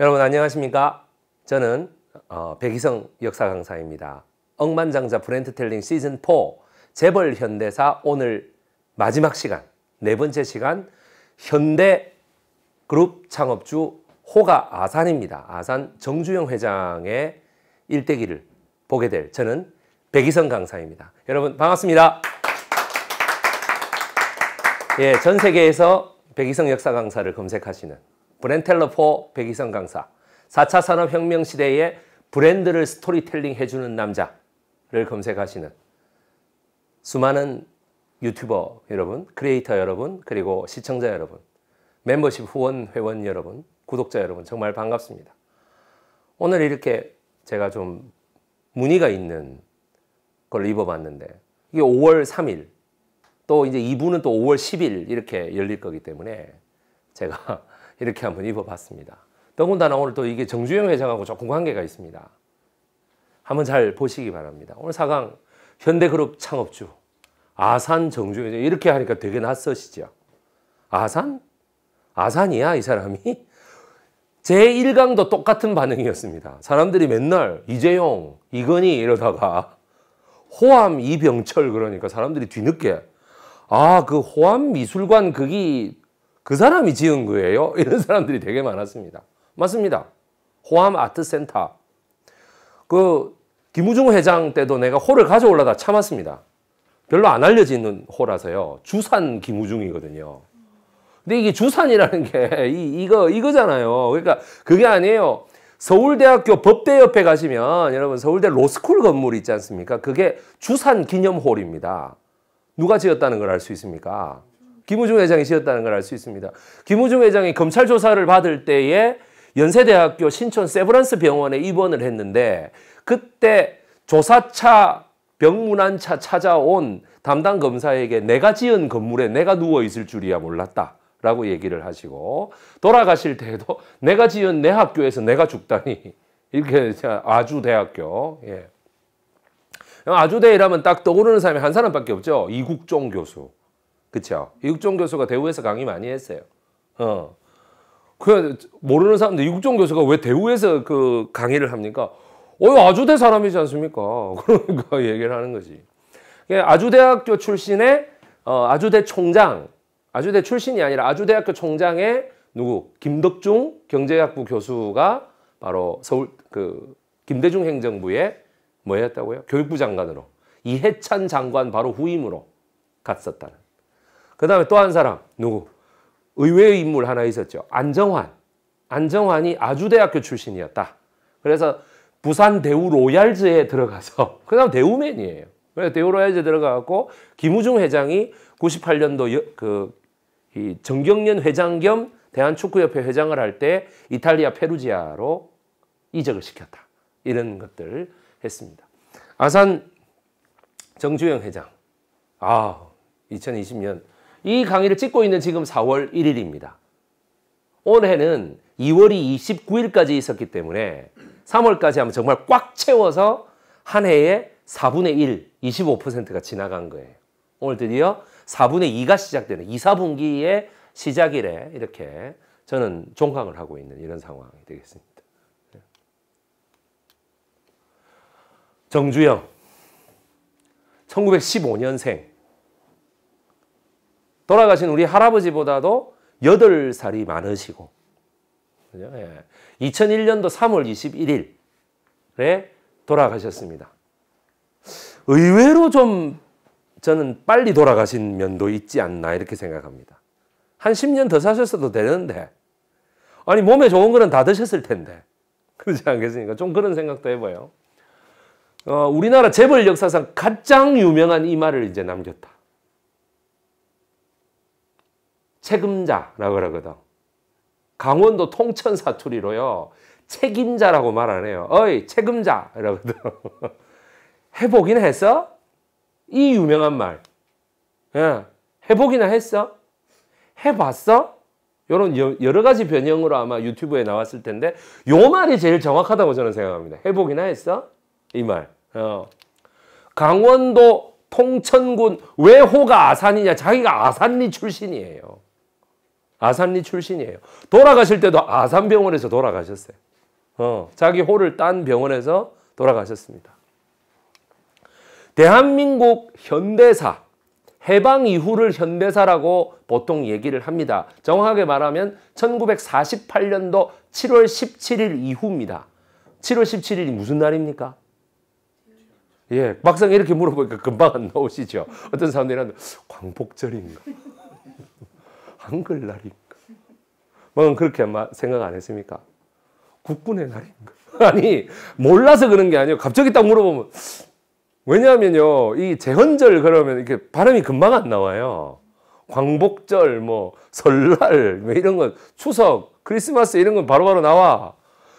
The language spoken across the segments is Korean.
여러분 안녕하십니까? 저는 어, 백희성 역사 강사입니다. 억만장자 브랜트텔링 시즌 4 재벌 현대사 오늘 마지막 시간 네 번째 시간 현대 그룹 창업주 호가 아산입니다. 아산 정주영 회장의 일대기를 보게 될 저는 백이성 강사입니다. 여러분 반갑습니다. 예, 전 세계에서 백이성 역사 강사를 검색하시는 브렌텔러포 백이성 강사 4차 산업혁명 시대의 브랜드를 스토리텔링 해주는 남자를 검색하시는 수많은 유튜버 여러분, 크리에이터 여러분, 그리고 시청자 여러분, 멤버십 후원 회원 여러분, 구독자 여러분 정말 반갑습니다. 오늘 이렇게 제가 좀 문의가 있는 걸 입어봤는데 이게 5월 3일 또 이제 2부는 또 5월 10일 이렇게 열릴 거기 때문에 제가 이렇게 한번 입어봤습니다. 더군다나 오늘 또 이게 정주영 회장하고 조금 관계가 있습니다. 한번 잘 보시기 바랍니다. 오늘 사강 현대그룹 창업주 아산 정주영 회장 이렇게 하니까 되게 낯서시죠. 아산? 아산이야 이 사람이? 제1강도 똑같은 반응이었습니다. 사람들이 맨날 이재용, 이건희 이러다가 호암 이병철 그러니까 사람들이 뒤늦게 아그 호암 미술관 거기 그 사람이 지은 거예요. 이런 사람들이 되게 많았습니다. 맞습니다. 호암 아트 센터. 그 김우중 회장 때도 내가 호를 가져올라다 참았습니다. 별로 안 알려지는 호라서요. 주산 김우중이거든요. 근데 이게 주산이라는 게 이, 이거 이거잖아요. 그러니까 그게 아니에요. 서울대학교 법대 옆에 가시면 여러분 서울대 로스쿨 건물 있지 않습니까? 그게 주산 기념홀입니다. 누가 지었다는 걸 알 수 있습니까? 김우중 회장이 지었다는 걸 알 수 있습니다. 김우중 회장이 검찰 조사를 받을 때에 연세대학교 신촌 세브란스 병원에 입원을 했는데 그때 조사차 병문안차 찾아온 담당 검사에게 내가 지은 건물에 내가 누워 있을 줄이야 몰랐다. 라고 얘기를 하시고 돌아가실 때에도 내가 지은 내 학교에서 내가 죽다니 이렇게 아주 대학교 예. 아주대이라면 딱 떠오르는 사람이 한 사람밖에 없죠 이국종 교수 그쵸? 이국종 교수가 대우에서 강의 많이 했어요. 어. 그 모르는 사람들 이국종 교수가 왜 대우에서 그 강의를 합니까? 어, 아주대 사람이지 않습니까? 그러니까 얘기를 하는 거지. 예, 아주대학교 출신의 어, 아주대 총장, 아주대 출신이 아니라 아주대학교 총장의 누구? 김덕중 경제학부 교수가 바로 서울 그 김대중 행정부의 뭐였다고요? 교육부 장관으로 이해찬 장관 바로 후임으로 갔었다는. 그 다음에 또 한 사람 누구? 의외의 인물 하나 있었죠. 안정환. 안정환이 아주대학교 출신이었다. 그래서 부산 대우 로얄즈에 들어가서 그 다음 대우맨이에요. 그래서 대우 로얄즈에 들어가고 김우중 회장이 98년도 그이 정경련 회장 겸 대한축구협회 회장을 할 때 이탈리아 페루지아로 이적을 시켰다. 이런 것들 했습니다. 아산 정주영 회장. 아, 2020년 이 강의를 찍고 있는 지금 4월 1일입니다. 올해는 2월이 29일까지 있었기 때문에 3월까지 하면 정말 꽉 채워서 한 해에 4분의 1, 25%가 지나간 거예요. 오늘 드디어 4분의 2가 시작되는 2, 4분기의 시작이래 이렇게 저는 종강을 하고 있는 이런 상황이 되겠습니다. 정주영 1915년생 돌아가신 우리 할아버지보다도 8살이 많으시고 2001년도 3월 21일에 돌아가셨습니다. 의외로 좀 저는 빨리 돌아가신 면도 있지 않나 이렇게 생각합니다. 한 10년 더 사셨어도 되는데 아니 몸에 좋은 거는 다 드셨을 텐데 그러지 않겠습니까? 좀 그런 생각도 해봐요. 어, 우리나라 재벌 역사상 가장 유명한 이 말을 이제 남겼다. 책임자라고 그러거든. 강원도 통천 사투리로요. 책임자라고 말하네요 어이, 책임자! 이러거든. 해보긴 했어? 이 유명한 말. 예, 해보기나 했어? 해봤어? 이런 여러 가지 변형으로 아마 유튜브에 나왔을 텐데 요 말이 제일 정확하다고 저는 생각합니다. 해보기나 했어? 이 말. 어. 강원도 통천군 왜 호가 아산이냐? 자기가 아산리 출신이에요. 아산리 출신이에요. 돌아가실 때도 아산병원에서 돌아가셨어요. 어, 자기 호를 딴 병원에서 돌아가셨습니다. 대한민국 현대사, 해방 이후를 현대사라고 보통 얘기를 합니다. 정확하게 말하면 1948년도 7월 17일 이후입니다. 7월 17일이 무슨 날입니까? 예, 막상 이렇게 물어보니까 금방 안 나오시죠. 어떤 사람들이 광복절입니 한글날인가? 뭐 그렇게 생각 안 했습니까? 국군의 날인가? 아니 몰라서 그런 게 아니에요. 갑자기 딱 물어보면 왜냐하면요 이 제헌절 그러면 이렇게 발음이 금방 안 나와요. 광복절 뭐 설날 뭐 이런 건 추석 크리스마스 이런 건 바로바로 나와.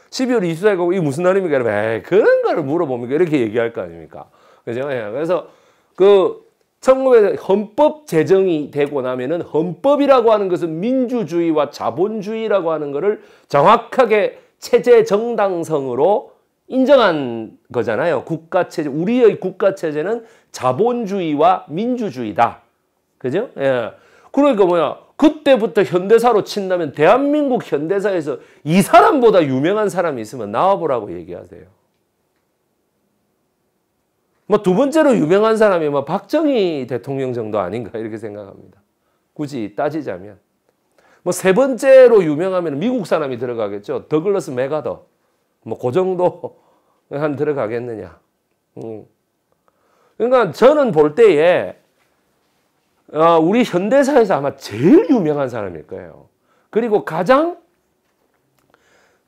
12월 24일이고 이 무슨 날입니까? 이러면 에이, 그런 거를 물어봅니 이렇게 얘기할 거 아닙니까? 그죠? 예, 그래서 그1 9 0 0 헌법 제정이 되고 나면은 헌법이라고 하는 것은 민주주의와 자본주의라고 하는 것을 정확하게 체제 정당성으로 인정한 거잖아요. 국가 체제 우리의 국가 체제는 자본주의와 민주주의다. 그죠? 예. 그러니까 뭐야? 그때부터 현대사로 친다면 대한민국 현대사에서 이 사람보다 유명한 사람이 있으면 나와보라고 얘기하세요. 뭐두 번째로 유명한 사람이 뭐 박정희 대통령 정도 아닌가 이렇게 생각합니다. 굳이 따지자면. 뭐 세 번째로 유명하면 미국 사람이 들어가겠죠. 더글러스 메가더. 뭐그 정도 한 들어가겠느냐. 음. 그러니까 저는 볼 때에 어, 우리 현대사에서 아마 제일 유명한 사람일 거예요. 그리고 가장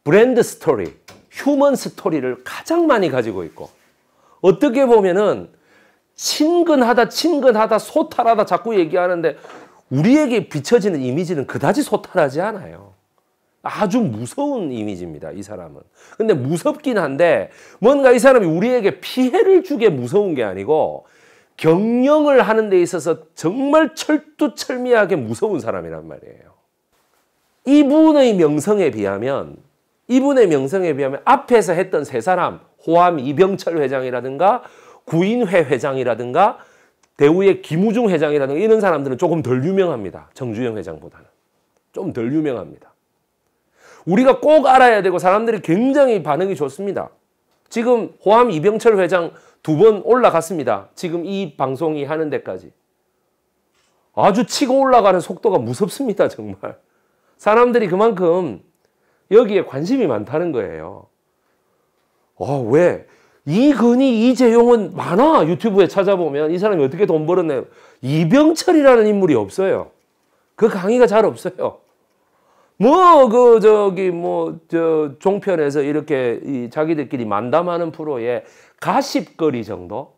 브랜드 스토리, 휴먼 스토리를 가장 많이 가지고 있고 어떻게 보면은 친근하다 친근하다 소탈하다 자꾸 얘기하는데 우리에게 비춰지는 이미지는 그다지 소탈하지 않아요. 아주 무서운 이미지입니다. 이 사람은. 근데 무섭긴 한데 뭔가 이 사람이 우리에게 피해를 주게 무서운 게 아니고 경영을 하는 데 있어서 정말 철두철미하게 무서운 사람이란 말이에요. 이분의 명성에 비하면 이분의 명성에 비하면 앞에서 했던 세 사람 호암 이병철 회장이라든가 구인회 회장이라든가 대우의 김우중 회장이라든가 이런 사람들은 조금 덜 유명합니다. 정주영 회장보다는. 좀 덜 유명합니다. 우리가 꼭 알아야 되고 사람들이 굉장히 반응이 좋습니다. 지금 호암 이병철 회장 두 번 올라갔습니다. 지금 이 방송이 하는 데까지. 아주 치고 올라가는 속도가 무섭습니다. 정말. 사람들이 그만큼 여기에 관심이 많다는 거예요. 어, 왜? 이근희, 이재용은 많아. 유튜브에 찾아보면 이 사람이 어떻게 돈 벌었네. 이병철이라는 인물이 없어요. 그 강의가 잘 없어요. 뭐, 그, 저기, 뭐, 저, 종편에서 이렇게 이 자기들끼리 만담하는 프로에 가십거리 정도?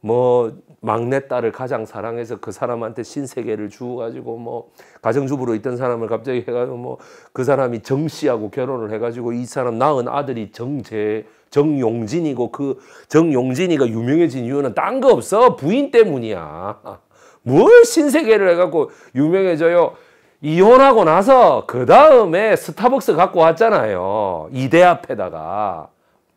뭐, 막내딸을 가장 사랑해서 그 사람한테 신세계를 주어가지고 뭐, 가정주부로 있던 사람을 갑자기 해가지고 뭐, 그 사람이 정씨하고 결혼을 해가지고 이 사람 낳은 아들이 정재, 정용진이고 그 정용진이가 유명해진 이유는 딴 거 없어 부인 때문이야 뭘 신세계를 해갖고 유명해져요 이혼하고 나서 그 다음에 스타벅스 갖고 왔잖아요 이대 앞에다가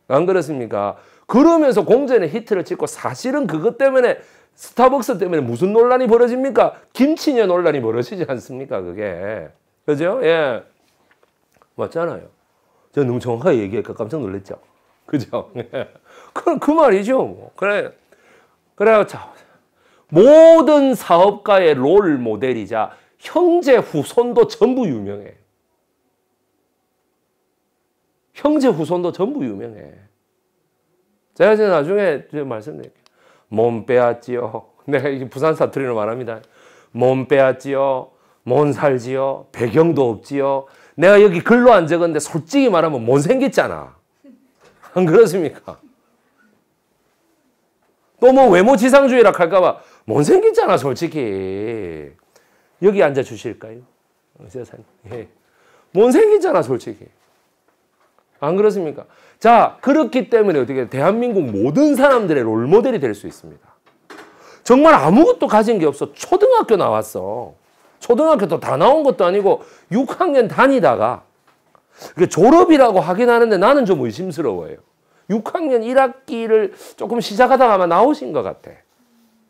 안 그렇습니까 그러면서 공전에 히트를 찍고 사실은 그것 때문에 스타벅스 때문에 무슨 논란이 벌어집니까 김치녀 논란이 벌어지지 않습니까 그게 그죠 예 맞잖아요 제 너무 정확하게 얘기할까 깜짝 놀랐죠 그죠? 예. 그, 그 말이죠. 뭐. 그래. 그래. 자, 모든 사업가의 롤 모델이자 형제 후손도 전부 유명해. 형제 후손도 전부 유명해. 제가 이제 나중에 말씀드릴게요. 몸 빼앗지요. 내가 네, 부산 사투리로 말합니다. 몸 빼앗지요. 못 살지요. 배경도 없지요. 내가 여기 글로 안 적었는데 솔직히 말하면 못 생겼잖아. 안 그렇습니까? 또 뭐 외모 지상주의라 할까봐 못생겼잖아 솔직히. 여기 앉아 주실까요? 어, 세상에. 예. 못생겼잖아 솔직히. 안 그렇습니까? 자 그렇기 때문에 어떻게 대한민국 모든 사람들의 롤모델이 될 수 있습니다. 정말 아무것도 가진 게 없어 초등학교 나왔어. 초등학교 또다 나온 것도 아니고 6학년 다니다가 그러니까 졸업이라고 하긴 하는데 나는 좀 의심스러워요. 6학년 1학기를 조금 시작하다가 아마 나오신 것 같아.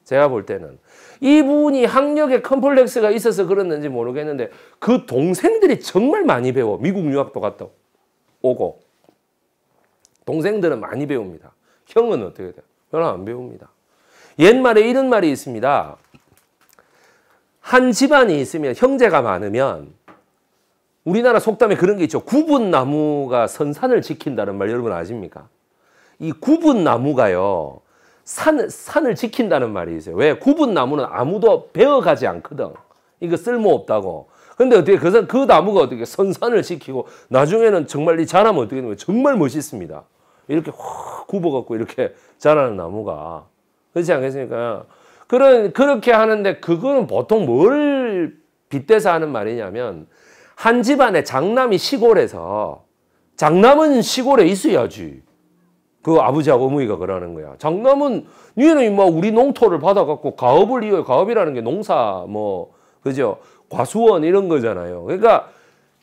제가 볼 때는. 이분이 학력에 컴플렉스가 있어서 그랬는지 모르겠는데 그 동생들이 정말 많이 배워. 미국 유학도 갔다 오고. 동생들은 많이 배웁니다. 형은 어떻게 돼요? 별로 안 배웁니다. 옛말에 이런 말이 있습니다. 한 집안이 있으면 형제가 많으면 우리나라 속담에 그런 게 있죠. 구분 나무가 선산을 지킨다는 말 여러분 아십니까? 이 구분 나무가요. 산, 산을 지킨다는 말이 있어요. 왜? 구분 나무는 아무도 베어가지 않거든. 이거 쓸모없다고. 근데 어떻게 그, 그 나무가 어떻게 선산을 지키고 나중에는 정말 이 자라면 어떻게 되면 정말 멋있습니다. 이렇게 확 굽어갖고 이렇게 자라는 나무가. 그렇지 않겠습니까? 그런, 그렇게 하는데 그거는 보통 뭘 빗대서 하는 말이냐면 한 집안에 장남이 시골에서 장남은 시골에 있어야지. 그 아버지하고 어머니가 그러는 거야. 장남은 니는 뭐 우리 농토를 받아갖고 가업을 이어 가업이라는 게 농사 뭐 그죠 과수원 이런 거잖아요. 그러니까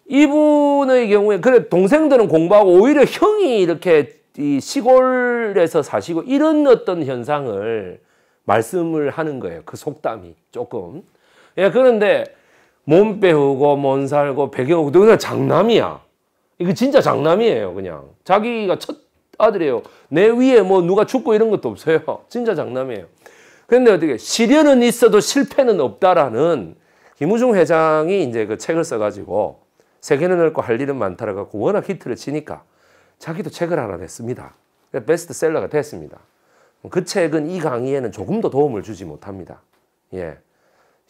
이분의 경우에 그래 동생들은 공부하고 오히려 형이 이렇게 이 시골에서 사시고 이런 어떤 현상을 말씀을 하는 거예요. 그 속담이 조금. 예, 그런데 몸 배우고 몸 살고 배경 그냥 장남이야. 이거 진짜 장남이에요 그냥. 자기가 첫 아들이에요. 내 위에 뭐 누가 죽고 이런 것도 없어요. 진짜 장남이에요. 근데 어떻게 시련은 있어도 실패는 없다라는 김우중 회장이 이제 그 책을 써가지고 세계는 넓고 할 일은 많다라 갖고 워낙 히트를 치니까 자기도 책을 하나 냈습니다. 그러니까 베스트셀러가 됐습니다. 그 책은 이 강의에는 조금 더 도움을 주지 못합니다. 예.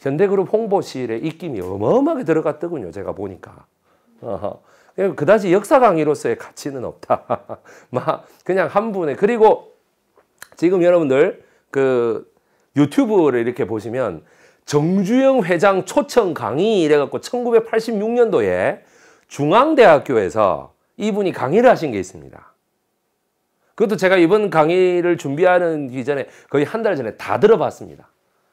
현대그룹 홍보실에 입김이 어마어마하게 들어갔더군요. 제가 보니까. 어허. 그다지 역사 강의로서의 가치는 없다. 그냥 한 분의 그리고 지금 여러분들 그 유튜브를 이렇게 보시면 정주영 회장 초청 강의 이래갖고 1986년도에 중앙대학교에서 이분이 강의를 하신 게 있습니다. 그것도 제가 이번 강의를 준비하는 기 전에 거의 한 달 전에 다 들어봤습니다.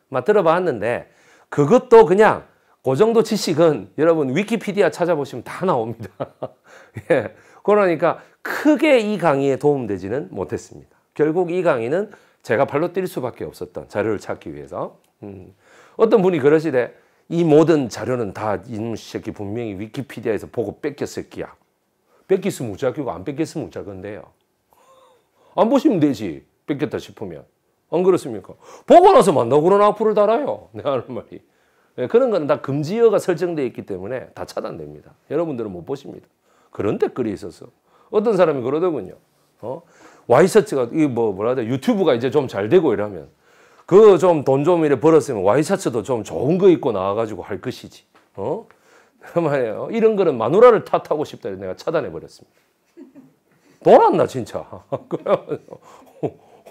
막 들어봤는데 그것도 그냥 그 정도 지식은 여러분 위키피디아 찾아보시면 다 나옵니다. 예. 그러니까 크게 이 강의에 도움되지는 못했습니다. 결국 이 강의는 제가 발로 뛸 수밖에 없었던 자료를 찾기 위해서 음. 어떤 분이 그러시되 이 모든 자료는 다이 새끼 분명히 위키피디아에서 보고 뺏겼을 끼야. 뺏겼으면 무작위고 안 뺏겼으면 무작건데요. 안 보시면 되지. 뺏겼다 싶으면. 안 그렇습니까? 보고 나서 만나고는 악플을 달아요. 내 하는 말이. 예, 그런 거는 다 금지어가 설정되 있기 때문에 다 차단됩니다. 여러분들은 못 보십니다. 그런 댓글이 있었어. 어떤 사람이 그러더군요. 어? 와이셔츠가, 이 뭐 뭐라 하죠? 유튜브가 이제 좀 잘 되고 이러면 그 좀 돈 좀 이래 벌었으면 와이셔츠도 좀 좋은 거 입고 나와가지고 할 것이지. 어? 말이요 이런 거는 마누라를 탓하고 싶다. 내가 차단해버렸습니다. 돌았나, 진짜.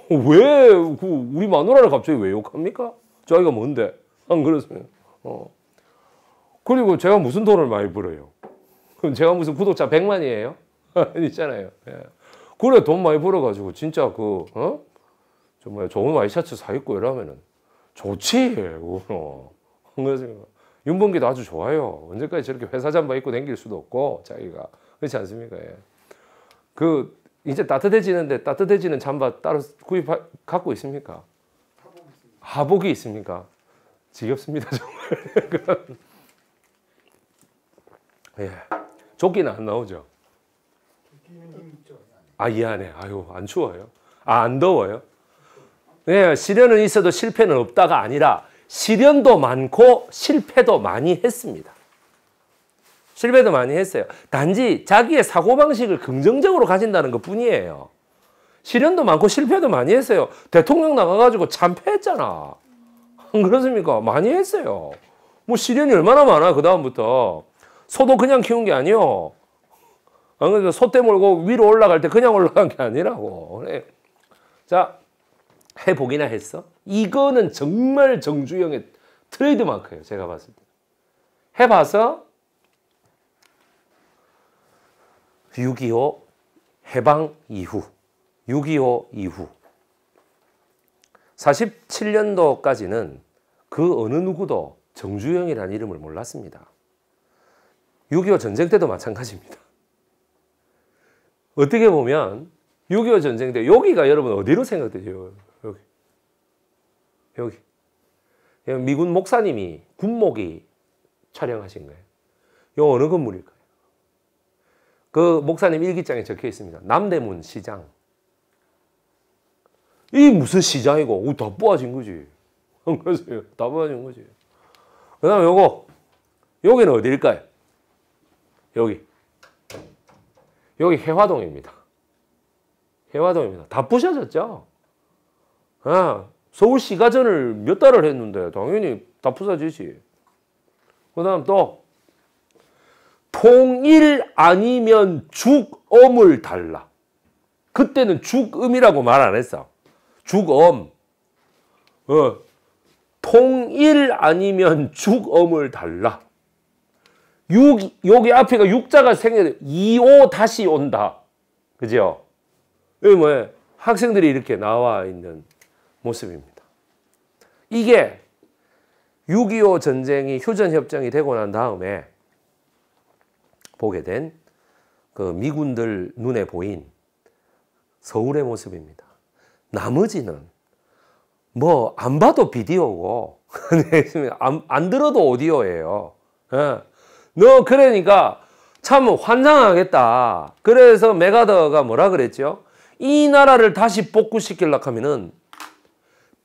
어, 왜그 우리 마누라를 갑자기 왜 욕합니까? 저희가 뭔데? 안그렇습니 어. 그리고 제가 무슨 돈을 많이 벌어요? 그럼 제가 무슨 구독자 100만이에요? 있잖아요. 예. 그래 돈 많이 벌어가지고 진짜 그 어? 정말 좋은 와이셔츠 사입고 이러면은 좋지. 어. 그래서 윤봉기도 아주 좋아요. 언제까지 저렇게 회사 잠바 입고 다길 수도 없고 자기가 그렇지 않습니까? 예. 그 이제 따뜻해지는데 따뜻해지는 잠바 따로 구입 갖고 있습니까? 하복이 있습니까? 지겹습니다 정말. 예, 조끼는 안 나오죠. 아이 안에 아유 안 추워요. 아, 안 더워요. 예, 시련은 있어도 실패는 없다가 아니라 시련도 많고 실패도 많이 했습니다. 실패도 많이 했어요. 단지 자기의 사고방식을 긍정적으로 가진다는 것 뿐이에요. 실현도 많고 실패도 많이 했어요. 대통령 나가가지고 참패했잖아. 안 그렇습니까? 많이 했어요. 뭐 실현이 얼마나 많아, 그다음부터. 소도 그냥 키운 게 아니요. 안 그래도 소떼 몰고 위로 올라갈 때 그냥 올라간 게 아니라고. 그래. 자, 해보기나 했어? 이거는 정말 정주영의 트레이드마크예요. 제가 봤을 때. 해봐서 6.25 해방 이후, 6.25 이후 47년도까지는 그 어느 누구도 정주영이라는 이름을 몰랐습니다. 6.25 전쟁 때도 마찬가지입니다. 어떻게 보면 6.25 전쟁 때 여기가 여러분 어디로 생각되죠? 여기. 여기. 미군 목사님이 군목이 촬영하신 거예요. 요 어느 건물일까요? 그 목사님 일기장에 적혀 있습니다. 남대문 시장. 이 무슨 시장이고, 오, 다 뽑아진 거지. 다 뽑아진 거지. 그 다음에 요거. 여기는 어디일까요? 여기. 여기 해화동입니다. 해화동입니다. 다 부셔졌죠? 아, 서울시가전을 몇 달을 했는데, 당연히 다 부서지지. 그 다음 또, 통일 아니면 죽음을 달라. 그때는 죽음이라고 말 안 했어. 죽음. 어, 통일 아니면 죽음을 달라. 6, 여기 앞에가 육자가 생겨 2호 다시 온다. 그죠? 여기 뭐 학생들이 이렇게 나와 있는 모습입니다. 이게 6.25 전쟁이 휴전협정이 되고 난 다음에 보게 된 그 미군들 눈에 보인 서울의 모습입니다. 나머지는 뭐 안 봐도 비디오고 안, 안 들어도 오디오예요. 예. 너 그러니까 참 환상하겠다. 그래서 메가더가 뭐라 그랬죠? 이 나라를 다시 복구시키려 하면은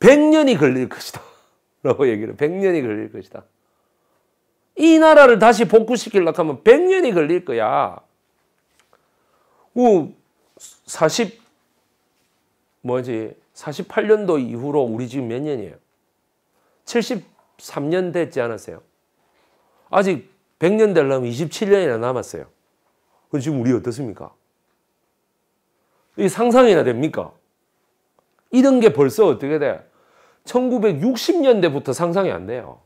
100년이 걸릴 것이다. 라고 얘기를 100년이 걸릴 것이다. 이 나라를 다시 복구시키려고 하면 100년이 걸릴 거야. 우 40, 뭐지, 48년도 이후로 우리 지금 몇 년이에요? 73년 됐지 않았어요? 아직 100년 되려면 27년이나 남았어요. 지금 우리 어떻습니까? 이 상상이나 됩니까? 이런 게 벌써 어떻게 돼? 1960년대부터 상상이 안 돼요.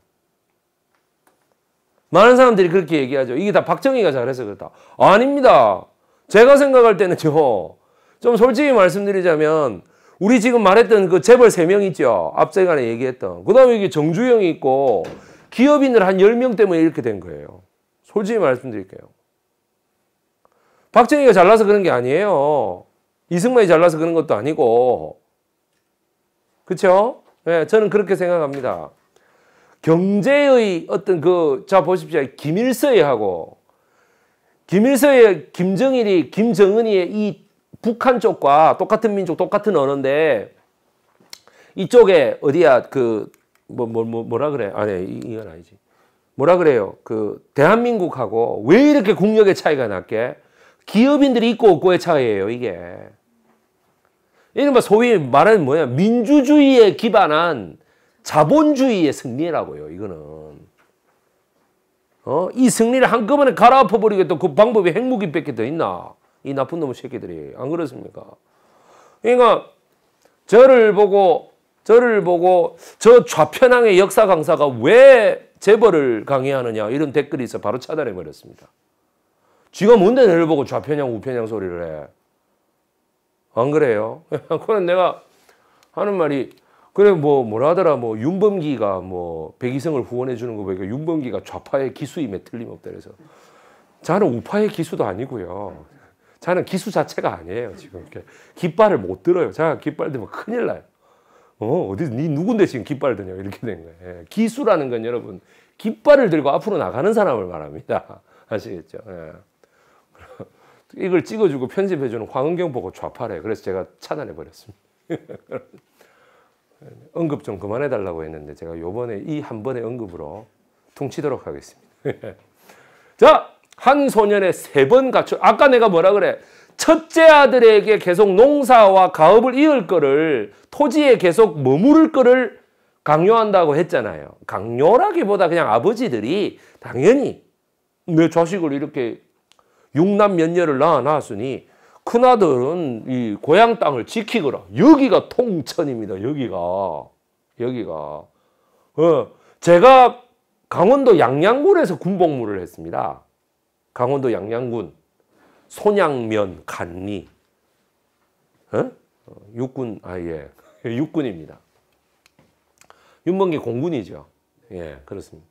많은 사람들이 그렇게 얘기하죠. 이게 다 박정희가 잘해서 그렇다. 아닙니다. 제가 생각할 때는 요좀 솔직히 말씀드리자면 우리 지금 말했던 그 재벌 세 명 있죠. 앞세간에 얘기했던. 그 다음에 이게 정주영이 있고 기업인들 한 열 명 때문에 이렇게 된 거예요. 솔직히 말씀드릴게요. 박정희가 잘나서 그런 게 아니에요. 이승만이 잘나서 그런 것도 아니고. 그렇죠? 네, 저는 그렇게 생각합니다. 경제의 어떤 그, 자, 보십시오. 김일서의하고, 김일서의 김정일이, 김정은이의 이 북한 쪽과 똑같은 민족, 똑같은 언어인데, 이쪽에 어디야, 그, 뭐, 뭐, 뭐뭐라 그래? 아니, 네, 이건 아니지. 뭐라 그래요? 그, 대한민국하고 왜 이렇게 국력의 차이가 났게? 기업인들이 있고 없고의 차이예요, 이게. 이른바 소위 말하는 뭐냐 민주주의에 기반한 자본주의의 승리라고요. 이거는. 어? 이 승리를 한꺼번에 갈아엎어 버리겠다. 그 방법이 핵무기 뺏에더 있나? 이 나쁜 놈의 새끼들이. 안 그렇습니까? 그러니까 저를 보고 저를 보고 저 좌편향의 역사 강사가 왜 재벌을 강의하느냐 이런 댓글이 있어 바로 차단해 버렸습니다. 지가 뭔데 나를 보고 좌편향 우편향 소리를 해. 안 그래요? 그건 내가 하는 말이 그래 뭐 뭐라 하더라 뭐 윤범기가 뭐 백이성을 후원해 주는 거 보니까 윤범기가 좌파의 기수임에 틀림없다 그래서 자는 우파의 기수도 아니고요. 자는 기수 자체가 아니에요 지금 이렇게 깃발을 못 들어요. 자 깃발 들면 큰일 나요. 어 어디 니 누군데 지금 깃발 드냐 이렇게 된 거예요. 예. 기수라는 건 여러분 깃발을 들고 앞으로 나가는 사람을 말합니다. 아시겠죠? 예. 이걸 찍어주고 편집해주는 황은경 보고 좌파래. 그래서 제가 차단해 버렸습니다. 언급 좀 그만해달라고 했는데 제가 요번에 이 한 번의 언급으로 퉁치도록 하겠습니다. 자, 한 소년의 세번 갖춰 아까 내가 뭐라 그래? 첫째 아들에게 계속 농사와 가업을 이을 거를 토지에 계속 머무를 거를 강요한다고 했잖아요. 강요라기보다 그냥 아버지들이 당연히 내 자식을 이렇게 육남 몇녀를 낳아 놨으니 큰아들은 이 고향 땅을 지키거라. 여기가 통천입니다. 여기가. 여기가. 어, 제가 강원도 양양군에서 군복무를 했습니다. 강원도 양양군. 손양면 간리. 어? 어 육군, 아, 예. 육군입니다. 윤범기 공군이죠. 예, 그렇습니다.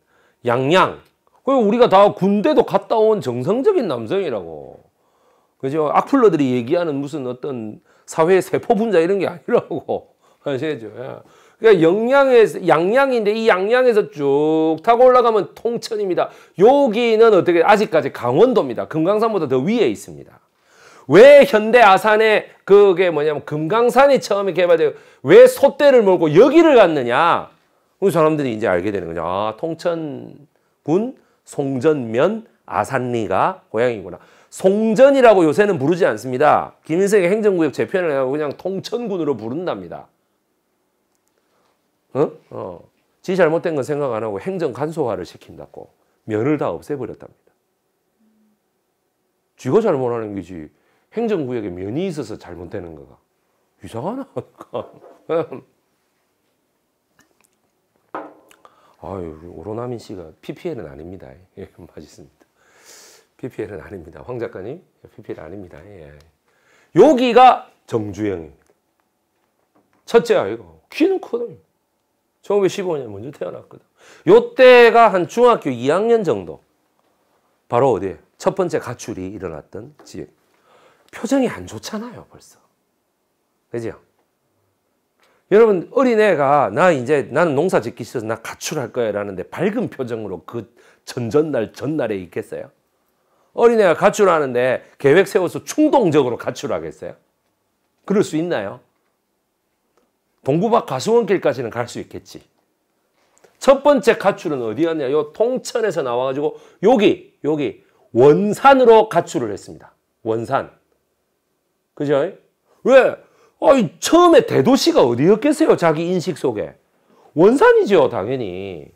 양양. 그 우리가 다 군대도 갔다 온 정상적인 남성이라고. 그죠? 악플러들이 얘기하는 무슨 어떤 사회 세포 분자 이런 게 아니라고 아시죠? 예. 그러니까 영양에서 양양인데 이 양양에서 쭉 타고 올라가면 통천입니다. 여기는 어떻게 아직까지 강원도입니다. 금강산보다 더 위에 있습니다. 왜 현대 아산에 그게 뭐냐면 금강산이 처음에 개발되고 왜 소떼를 몰고 여기를 갔느냐? 우리 사람들이 이제 알게 되는 거죠. 아, 통천군 송전면 아산리가 고향이구나. 송전이라고 요새는 부르지 않습니다. 김일성 행정구역 재편을 해고 그냥 통천군으로 부른답니다. 어? 어. 지 잘못된 건 생각 안 하고 행정 간소화를 시킨다고 면을 다 없애버렸답니다. 쥐가 잘못하는 거지 행정구역에 면이 있어서 잘못되는 거가 이상하나? 그러니까. 아유 오로나민 씨가 PPL은 아닙니다. 예, 맞습니다. PPL은 아닙니다. 황 작가님, PPL 아닙니다. 예. 여기가 정주영입니다. 첫째 아이고 키는 커요. 1915년 먼저 태어났거든. 요때가 한 중학교 2학년 정도. 바로 어디에? 첫 번째 가출이 일어났던 지 표정이 안 좋잖아요, 벌써. 그죠? 여러분, 어린애가 나 이제 나는 농사 짓기 싫어서 나 가출할 거야 라는데 밝은 표정으로 그 전전날 전날에 있겠어요? 어린애가 가출하는데 계획 세워서 충동적으로 가출하겠어요? 그럴 수 있나요? 동구박 가수원길까지는 갈 수 있겠지. 첫 번째 가출은 어디였냐? 요 통천에서 나와가지고 여기 여기 원산으로 가출을 했습니다. 원산. 그죠? 왜? 아니, 처음에 대도시가 어디였겠어요? 자기 인식 속에. 원산이죠, 당연히.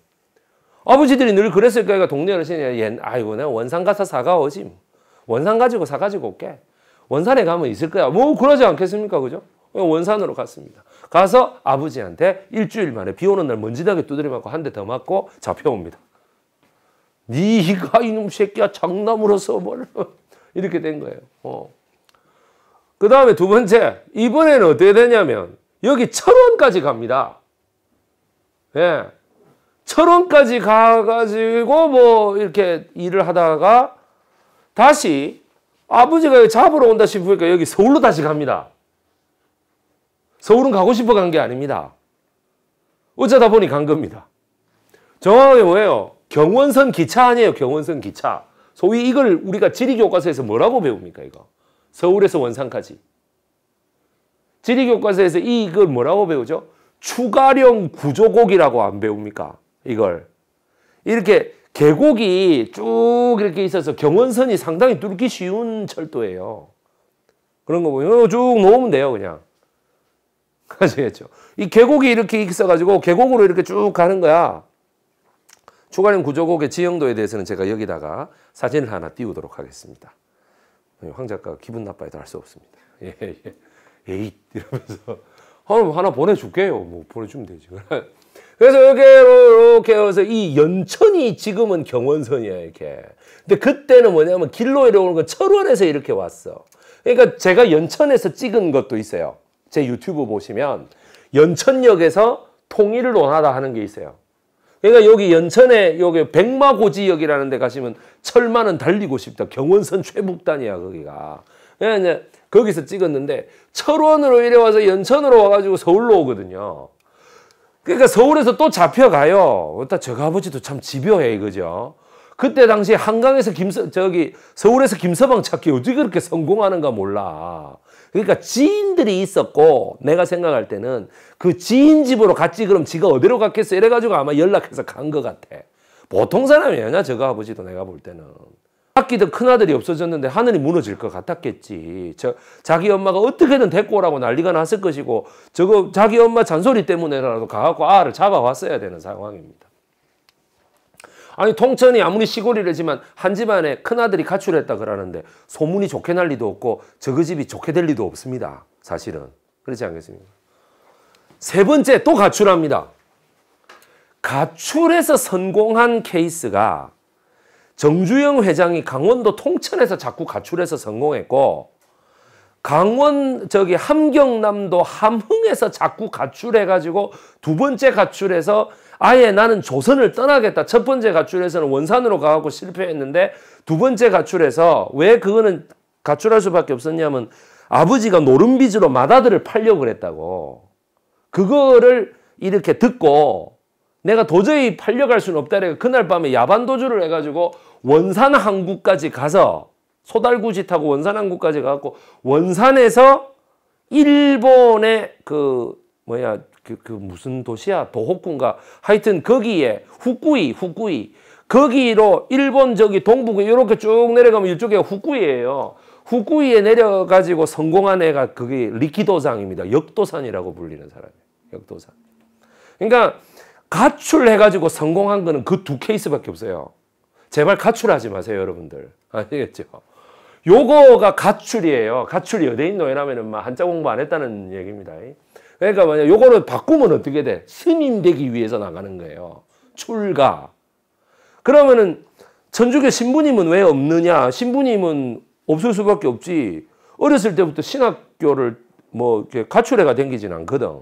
아버지들이 늘 그랬을 거니까 그러니까 동네 어신 아이고 내가 원산 가서 사가오지 원산 가지고 사가지고 올게 원산에 가면 있을 거야 뭐 그러지 않겠습니까 그죠? 원산으로 갔습니다. 가서 아버지한테 일주일 만에 비 오는 날 먼지나게 두드려 맞고 한 대 더 맞고 잡혀옵니다. 니가 이놈 새끼야 장남으로서 뭘 이렇게 된 거예요. 어. 그 다음에 두 번째 이번에는 어떻게 되냐면 여기 철원까지 갑니다. 예. 철원까지 가가지고 뭐 이렇게 일을 하다가 다시 아버지가 잡으러 온다 싶으니까 여기 서울로 다시 갑니다. 서울은 가고 싶어 간 게 아닙니다. 어쩌다 보니 간 겁니다. 정확하게 뭐예요? 경원선 기차 아니에요. 경원선 기차. 소위 이걸 우리가 지리교과서에서 뭐라고 배웁니까 이거? 서울에서 원산까지. 지리교과서에서 이걸 뭐라고 배우죠? 추가령 구조곡이라고 안 배웁니까? 이걸. 이렇게 계곡이 쭉 이렇게 있어서 경원선이 상당히 뚫기 쉬운 철도예요. 그런 거 보면 쭉 놓으면 돼요, 그냥. 아시겠죠? 이 계곡이 이렇게 있어가지고 계곡으로 이렇게 쭉 가는 거야. 추가림 구조곡의 지형도에 대해서는 제가 여기다가 사진을 하나 띄우도록 하겠습니다. 황 작가가 기분 나빠해도 할 수 없습니다. 예, 예. 에잇! 이러면서 아, 하나 보내줄게요. 뭐 보내주면 되지. 그래서 이렇게 이렇게 해서 이 연천이 지금은 경원선이야 이렇게. 근데 그때는 뭐냐면 길로 이러는 거 철원에서 이렇게 왔어. 그러니까 제가 연천에서 찍은 것도 있어요. 제 유튜브 보시면 연천역에서 통일을 원하다 하는 게 있어요. 그러니까 여기 연천에 여기 백마고지역이라는 데 가시면 철마는 달리고 싶다. 경원선 최북단이야 거기가. 그냥 거기서 찍었는데 철원으로 이래 와서 연천으로 와가지고 서울로 오거든요. 그러니까 서울에서 또 잡혀가요. 그가 아버지도 참 집요해 이거죠. 그때 당시 한강에서 김서 저기 서울에서 김서방 찾기 어떻게 그렇게 성공하는가 몰라. 그러니까 지인들이 있었고 내가 생각할 때는 그 지인 집으로 갔지 그럼 지가 어디로 갔겠어 이래가지고 아마 연락해서 간 것 같아. 보통 사람이냐 저가 아버지도 내가 볼 때는. 아끼던 큰아들이 없어졌는데 하늘이 무너질 것 같았겠지. 저, 자기 엄마가 어떻게든 데리고 오라고 난리가 났을 것이고 저거 자기 엄마 잔소리 때문에라도 가갖고 아를 잡아왔어야 되는 상황입니다. 아니 통천이 아무리 시골이라지만 한 집안에 큰아들이 가출했다 그러는데 소문이 좋게 날 리도 없고 저그 집이 좋게 될 리도 없습니다. 사실은. 그렇지 않겠습니까? 세 번째 또 가출합니다. 가출해서 성공한 케이스가 정주영 회장이 강원도 통천에서 자꾸 가출해서 성공했고 강원 저기 함경남도 함흥에서 자꾸 가출해가지고 두 번째 가출해서 아예 나는 조선을 떠나겠다. 첫 번째 가출해서는 원산으로 가고 실패했는데 두 번째 가출해서 왜 그거는 가출할 수밖에 없었냐면 아버지가 노름빚으로 마다들을 팔려고 그랬다고. 그거를 이렇게 듣고 내가 도저히 팔려갈 수는 없다. 그날 밤에 야반 도주를 해가지고 원산항구까지 가서 소달구지 타고 원산항구까지 가고 원산에서 일본의 그 뭐야 그, 그 무슨 도시야 도호쿠인가 하여튼 거기에 후쿠이 후쿠이 거기로 일본 저기 동북에 이렇게 쭉 내려가면 이쪽에 후쿠이에요 후쿠이에 내려가지고 성공한 애가 그게 리키도상입니다. 역도산이라고 불리는 사람이에요. 역도산. 그러니까 가출해가지고 성공한 거는 그 두 케이스밖에 없어요. 제발 가출하지 마세요, 여러분들. 아시겠죠? 요거가 가출이에요. 가출이 여대인 노예라면은 막 한자 공부 안 했다는 얘기입니다. 그러니까 만약 요거를 바꾸면 어떻게 돼? 스님 되기 위해서 나가는 거예요. 출가. 그러면은 천주교 신부님은 왜 없느냐? 신부님은 없을 수밖에 없지. 어렸을 때부터 신학교를 뭐 가출해가 댕기진 않거든.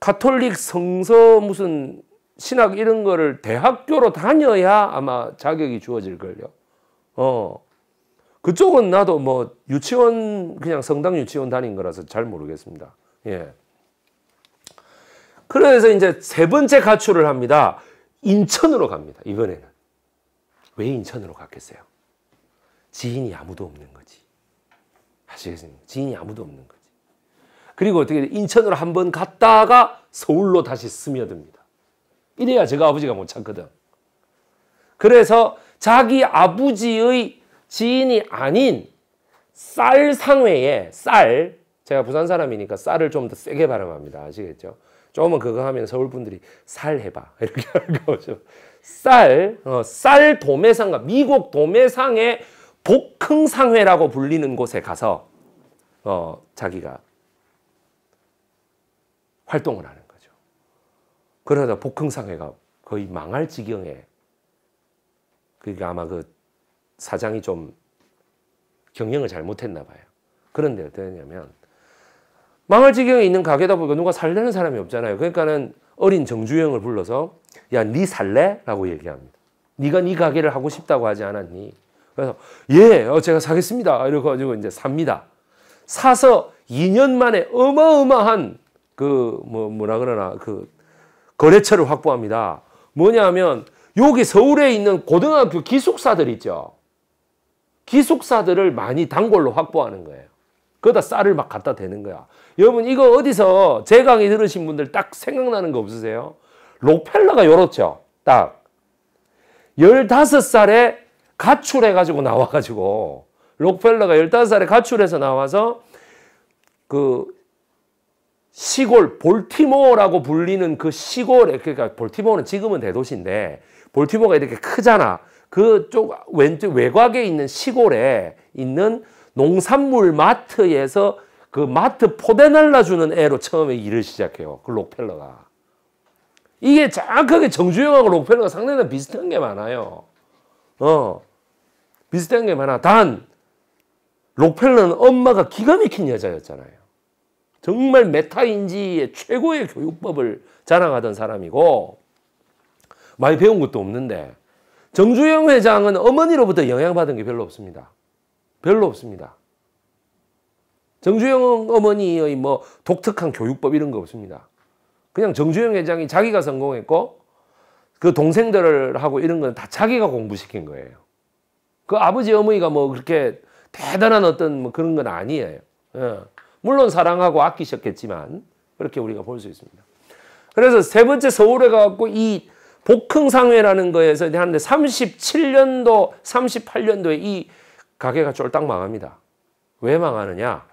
카톨릭 성서 무슨 신학 이런 거를 대학교로 다녀야 아마 자격이 주어질걸요. 어. 그쪽은 나도 뭐 유치원 그냥 성당 유치원 다닌 거라서 잘 모르겠습니다. 예. 그래서 이제 세 번째 가출을 합니다. 인천으로 갑니다. 이번에는. 왜 인천으로 갔겠어요? 지인이 아무도 없는 거지. 아시겠습니까? 지인이 아무도 없는 거지. 그리고 어떻게 인천으로 한 번 갔다가 서울로 다시 스며듭니다. 이래야 제가 아버지가 못 찾거든. 그래서 자기 아버지의 지인이 아닌 쌀 상회에 쌀 제가 부산 사람이니까 쌀을 좀 더 세게 발음합니다. 아시겠죠? 조금은 그거 하면 서울 분들이 살 해봐 이렇게 하 거죠. 쌀, 어, 도매상가 미국 도매상의 복흥상회라고 불리는 곳에 가서 어, 자기가 활동을 하는 그러다 복흥사회가 거의 망할 지경에 그게 그러니까 아마 그 사장이 좀 경영을 잘못했나 봐요. 그런데 어떠냐면 망할 지경에 있는 가게다 보니까 누가 살려는 사람이 없잖아요. 그러니까는 어린 정주영을 불러서 야, 네 살래? 라고 얘기합니다. 네가 네 가게를 하고 싶다고 하지 않았니? 그래서 예, 어, 제가 사겠습니다. 이렇게 가지고 이제 삽니다. 사서 2년 만에 어마어마한 그뭐 뭐라 그러나 그 거래처를 확보합니다. 뭐냐면 여기 서울에 있는 고등학교 기숙사들 있죠. 기숙사들을 많이 단골로 확보하는 거예요. 그러다 쌀을 막 갖다 대는 거야. 여러분 이거 어디서 제 강의 들으신 분들 딱 생각나는 거 없으세요? 록펠러가 요렇죠. 딱 15살에 가출해가지고 나와가지고 록펠러가 15살에 가출해서 나와서 그 시골 볼티모어라고 불리는 그 시골에 그러니까 볼티모어는 지금은 대도시인데 볼티모어가 이렇게 크잖아. 그쪽 왼쪽 외곽에 있는 시골에 있는 농산물 마트에서 그 마트 포대날라 주는 애로 처음에 일을 시작해요. 그 록펠러가. 이게 정확하게 정주영하고 록펠러가 상당히 비슷한 게 많아요. 어. 비슷한 게 많아. 단 록펠러는 엄마가 기가 막힌 여자였잖아요. 정말 메타인지의 최고의 교육법을 자랑하던 사람이고 많이 배운 것도 없는데 정주영 회장은 어머니로부터 영향받은 게 별로 없습니다. 별로 없습니다. 정주영 어머니의 뭐 독특한 교육법 이런 거 없습니다. 그냥 정주영 회장이 자기가 성공했고 그 동생들을 하고 이런 건 다 자기가 공부시킨 거예요. 그 아버지 어머니가 뭐 그렇게 대단한 어떤 뭐 그런 건 아니에요. 예. 물론 사랑하고 아끼셨겠지만 그렇게 우리가 볼 수 있습니다. 그래서 세 번째 서울에 가고 이 복흥상회라는 거에서 하는데 37년도, 38년도에 이 가게가 쫄딱 망합니다. 왜 망하느냐?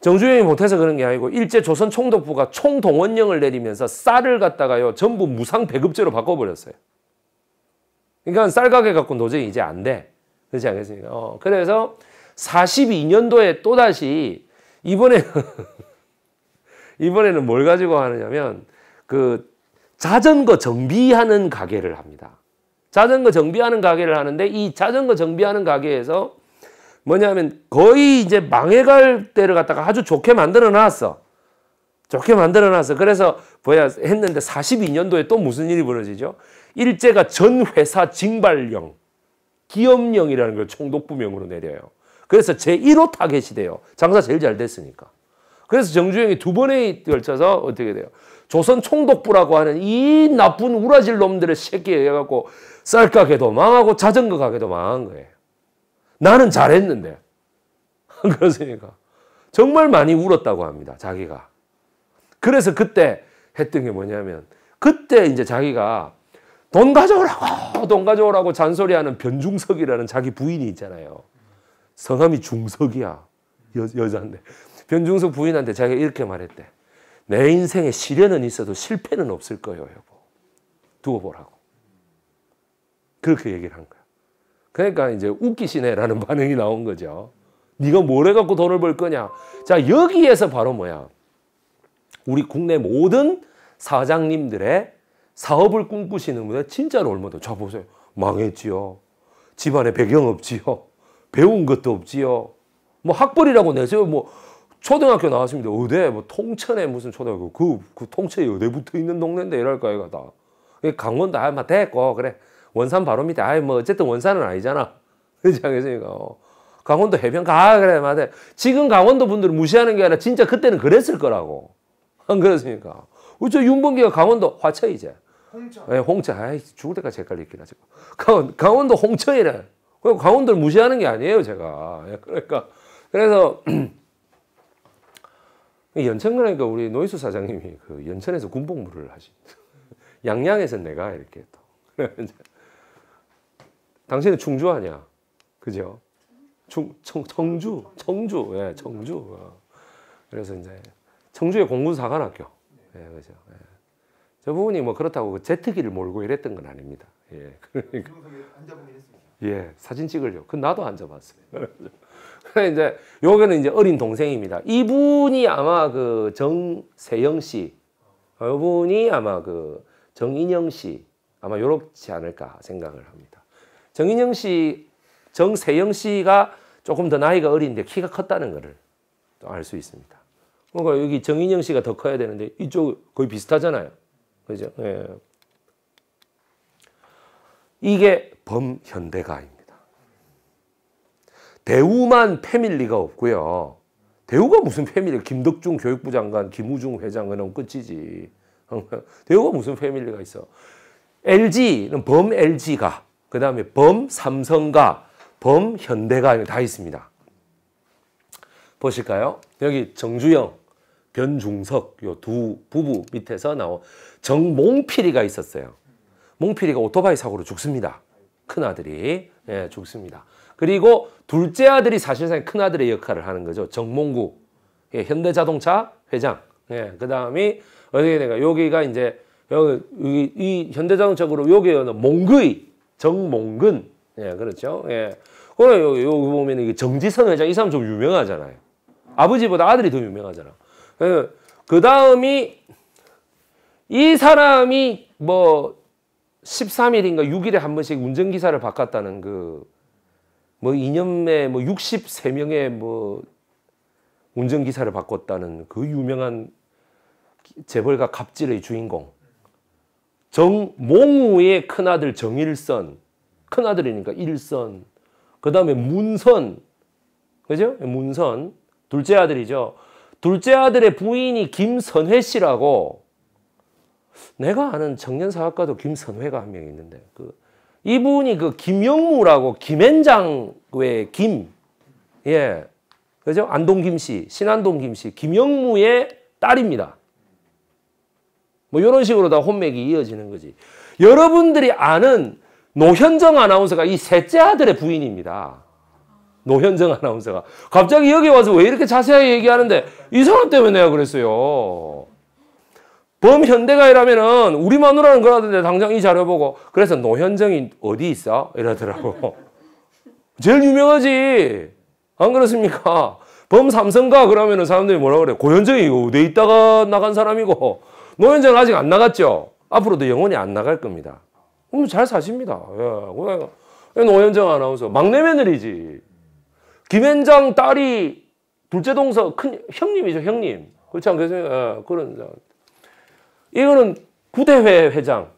정주영이 못해서 그런 게 아니고 일제 조선 총독부가 총동원령을 내리면서 쌀을 갖다가요 전부 무상 배급제로 바꿔버렸어요. 그러니까 쌀 가게 갖고 노정이 이제 안 돼. 그렇지 않겠습니까? 어, 그래서 42년도에 또다시 이번에 이번에는 뭘 가지고 하느냐면 그 자전거 정비하는 가게를 합니다. 자전거 정비하는 가게를 하는데 이 자전거 정비하는 가게에서 뭐냐면 거의 이제 망해갈 때를 갖다가 아주 좋게 만들어 놨어. 좋게 만들어 놨어. 그래서 뭐야 했는데 42년도에 또 무슨 일이 벌어지죠? 일제가 전 회사 징발령, 기업령이라는 걸 총독부명으로 내려요. 그래서 제1호 타겟이 돼요. 장사 제일 잘 됐으니까. 그래서 정주영이 두 번에 걸쳐서 어떻게 돼요? 조선 총독부라고 하는 이 나쁜 우라질 놈들의 새끼에 해갖고 쌀 가게도 망하고 자전거 가게도 망한 거예요. 나는 잘했는데. 그렇으니까 정말 많이 울었다고 합니다. 자기가. 그래서 그때 했던 게 뭐냐면 그때 이제 자기가 돈 가져오라고 돈 가져오라고 잔소리하는 변중석이라는 자기 부인이 있잖아요. 성함이 중석이야. 여, 여자인데. 변중석 부인한테 자기가 이렇게 말했대. 내 인생에 시련은 있어도 실패는 없을 거예요, 여보. 두고 보라고. 그렇게 얘기를 한 거야. 그러니까 이제 웃기시네라는 반응이 나온 거죠. 네가 뭘 해갖고 돈을 벌 거냐. 자 여기에서 바로 뭐야. 우리 국내 모든 사장님들의 사업을 꿈꾸시는 분들 진짜로 얼마나 저 보세요. 망했지요. 집안에 배경 없지요. 배운 것도 없지요. 뭐 학벌이라고 내세요. 뭐 초등학교 나왔습니다. 의대, 뭐 통천에 무슨 초등학교. 그, 그 통천에 의대 붙어 있는 동네인데 이럴 거야, 다. 강원도, 아, 마 뭐 됐고, 그래. 원산 바로 밑에, 아이, 뭐, 어쨌든 원산은 아니잖아. 그렇지 않겠습니까? 어. 강원도 해변 가, 그래, 맞아. 뭐 지금 강원도 분들을 무시하는 게 아니라 진짜 그때는 그랬을 거라고. 안 그렇습니까? 어저 그렇죠. 윤봉기가 강원도 화천 이제. 홍천. 예, 홍천. 아이, 죽을 때까지 헷갈리긴 하지. 강원, 강원도 홍천이래. 그럼 강원도를 무시하는 게 아니에요, 제가. 예, 그러니까 그래서 연천 그러니까 우리 노이수 사장님이 그 연천에서 군복무를 하신 양양에서 내가 이렇게 또 당신은 충주하냐 그죠 충 청, 청주 청주 예 청주 어. 그래서 이제 청주의 공군사관학교 예 그죠 예. 저 부분이 뭐 그렇다고 그 제트기를 몰고 이랬던 건 아닙니다 예 그러니까 예, 사진 찍으려고. 그 나도 앉아봤어요. 그래 이제 요거는 이제 어린 동생입니다. 이분이 아마 그 정세영 씨, 이분이 아마 그 정인영 씨 아마 요렇지 않을까 생각을 합니다. 정인영 씨, 정세영 씨가 조금 더 나이가 어린데 키가 컸다는 거를 알수 있습니다. 그러니까 여기 정인영 씨가 더 커야 되는데 이쪽 거의 비슷하잖아요. 그죠? 예. 이게 범현대가입니다. 대우만 패밀리가 없고요. 대우가 무슨 패밀리 김덕중 교육부 장관, 김우중 회장은 끝이지. 대우가 무슨 패밀리가 있어. LG는 범 LG가, 그 다음에 범 삼성가, 범 현대가 다 있습니다. 보실까요? 여기 정주영, 변중석 요 두 부부 밑에서 나온 정몽필이가 있었어요. 몽필이가 오토바이 사고로 죽습니다. 큰 아들이 예, 죽습니다. 그리고 둘째 아들이 사실상 큰 아들의 역할을 하는 거죠. 정몽구 예, 현대자동차 회장. 예, 그 다음이 어떻게 되니 여기가 이제 여기 이, 이 현대자동차로 여기는 몽그이 정몽근 예, 그렇죠. 예. 그래 여기, 여기 보면 이게 정지선 회장 이 사람 좀 유명하잖아요. 아버지보다 아들이 더 유명하잖아. 예, 그 다음이 이 사람이 뭐 13일인가 6일에 한 번씩 운전기사를 바꿨다는 그, 뭐 2년에 뭐 63명의 뭐 운전기사를 바꿨다는 그 유명한 재벌가 갑질의 주인공. 정, 몽우의 큰아들 정일선. 큰아들이니까 일선. 그 다음에 문선. 그죠? 문선. 둘째 아들이죠. 둘째 아들의 부인이 김선회 씨라고 내가 아는 청년 사학과도 김선회가 한 명 있는데 그 이분이 그 김영무라고 김앤장 왜김 예. 그죠? 안동 김씨, 신안동 김씨, 김영무의 딸입니다. 뭐 이런 식으로 다 혼맥이 이어지는 거지. 여러분들이 아는 노현정 아나운서가 이 셋째 아들의 부인입니다. 노현정 아나운서가. 갑자기 여기 와서 왜 이렇게 자세하게 얘기하는데 이 사람 때문에 내가 그랬어요. 범현대가이라면은 우리만으로는 그러던데 당장 이 자료 보고 그래서 노현정이 어디 있어? 이러더라고. 제일 유명하지. 안 그렇습니까? 범삼성가 그러면은 사람들이 뭐라 그래? 고현정이 어디 있다가 나간 사람이고 노현정 은 아직 안 나갔죠. 앞으로도 영원히 안 나갈 겁니다. 그럼 잘 사십니다. 예. 노현정 아나운서 막내 며느리지. 김현장 딸이 둘째 동서 큰 형님이죠 형님. 그렇지 않겠어요? 예, 그런 이거는 구대회 회장.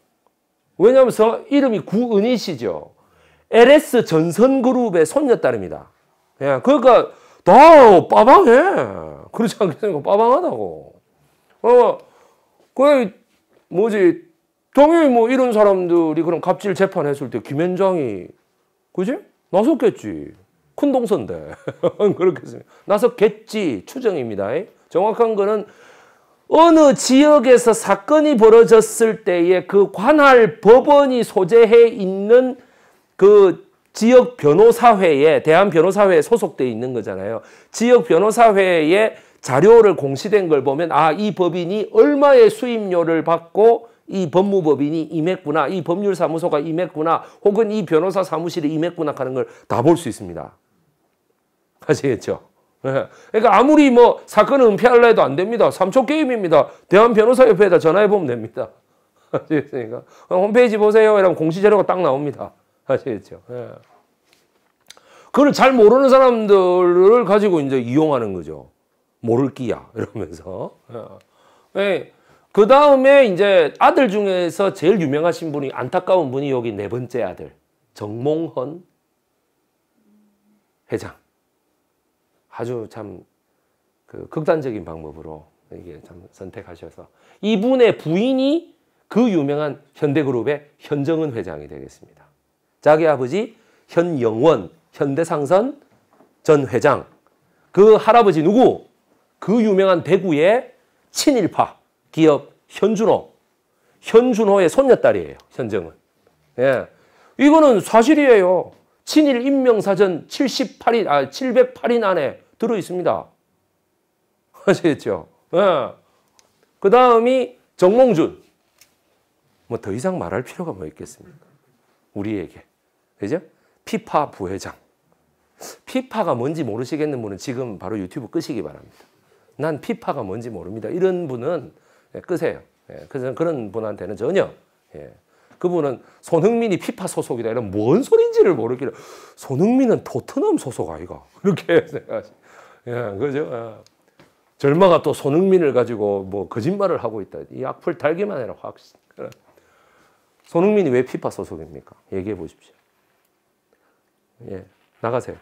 왜냐하면 서, 이름이 구은이시죠. LS 전선그룹의 손녀딸입니다. 예, 그러니까 더 빠방해. 그렇지 않겠습니까? 빠방하다고. 어, 그 뭐지 당연히 뭐 이런 사람들이 그럼 갑질 재판했을 때 김현장이 그지? 나섰겠지. 큰 동선데 그렇겠습니다. 나섰겠지 추정입니다. 정확한 거는 어느 지역에서 사건이 벌어졌을 때에 그 관할 법원이 소재해 있는 그 지역 변호사회에 대한 변호사회에 소속돼 있는 거잖아요. 지역 변호사회에 자료를 공시된 걸 보면 아 이 법인이 얼마의 수임료를 받고 이 법무법인이 임했구나 이 법률사무소가 임했구나 혹은 이 변호사 사무실이 임했구나 하는 걸 다 볼 수 있습니다. 아시겠죠? 예. 그러니까 아무리 뭐 사건을 은폐하려 해도 안 됩니다. 3초 게임입니다. 대한변호사협회에다 전화해보면 됩니다. 아시겠습니까? 홈페이지 보세요. 이러면 공시자료가 딱 나옵니다. 아시겠죠? 네. 예. 그걸 잘 모르는 사람들을 가지고 이제 이용하는 거죠. 모를 끼야. 이러면서. 네. 그 다음에 이제 아들 중에서 제일 유명하신 분이 안타까운 분이 여기 네 번째 아들 정몽헌 회장. 아주 참 그 극단적인 방법으로 이게 참 선택하셔서 이분의 부인이 그 유명한 현대그룹의 현정은 회장이 되겠습니다. 자기 아버지 현영원 현대상선 전 회장 그 할아버지 누구? 그 유명한 대구의 친일파 기업 현준호 현준호의 손녀딸이에요. 현정은. 예. 이거는 사실이에요. 친일 임명사전 78인, 아, 708인 안에 들어 있습니다. 아시겠죠? 네. 그 다음이 정몽준. 뭐 더 이상 말할 필요가 뭐 있겠습니까? 우리에게. 그죠? 피파 부회장. 피파가 뭔지 모르시겠는 분은 지금 바로 유튜브 끄시기 바랍니다. 난 피파가 뭔지 모릅니다. 이런 분은 예, 끄세요. 예, 그래서 그런 분한테는 전혀 그분은 손흥민이 피파 소속이다 이런 뭔 소린지를 모르기를 손흥민은 토트넘 소속 아이가 그렇게 생각하시. 예, 그죠? 예. 절마가 또 손흥민을 가지고 뭐 거짓말을 하고 있다. 이 악플 달기만 해라 확. 손흥민이 왜 피파 소속입니까? 얘기해 보십시오. 예, 나가세요.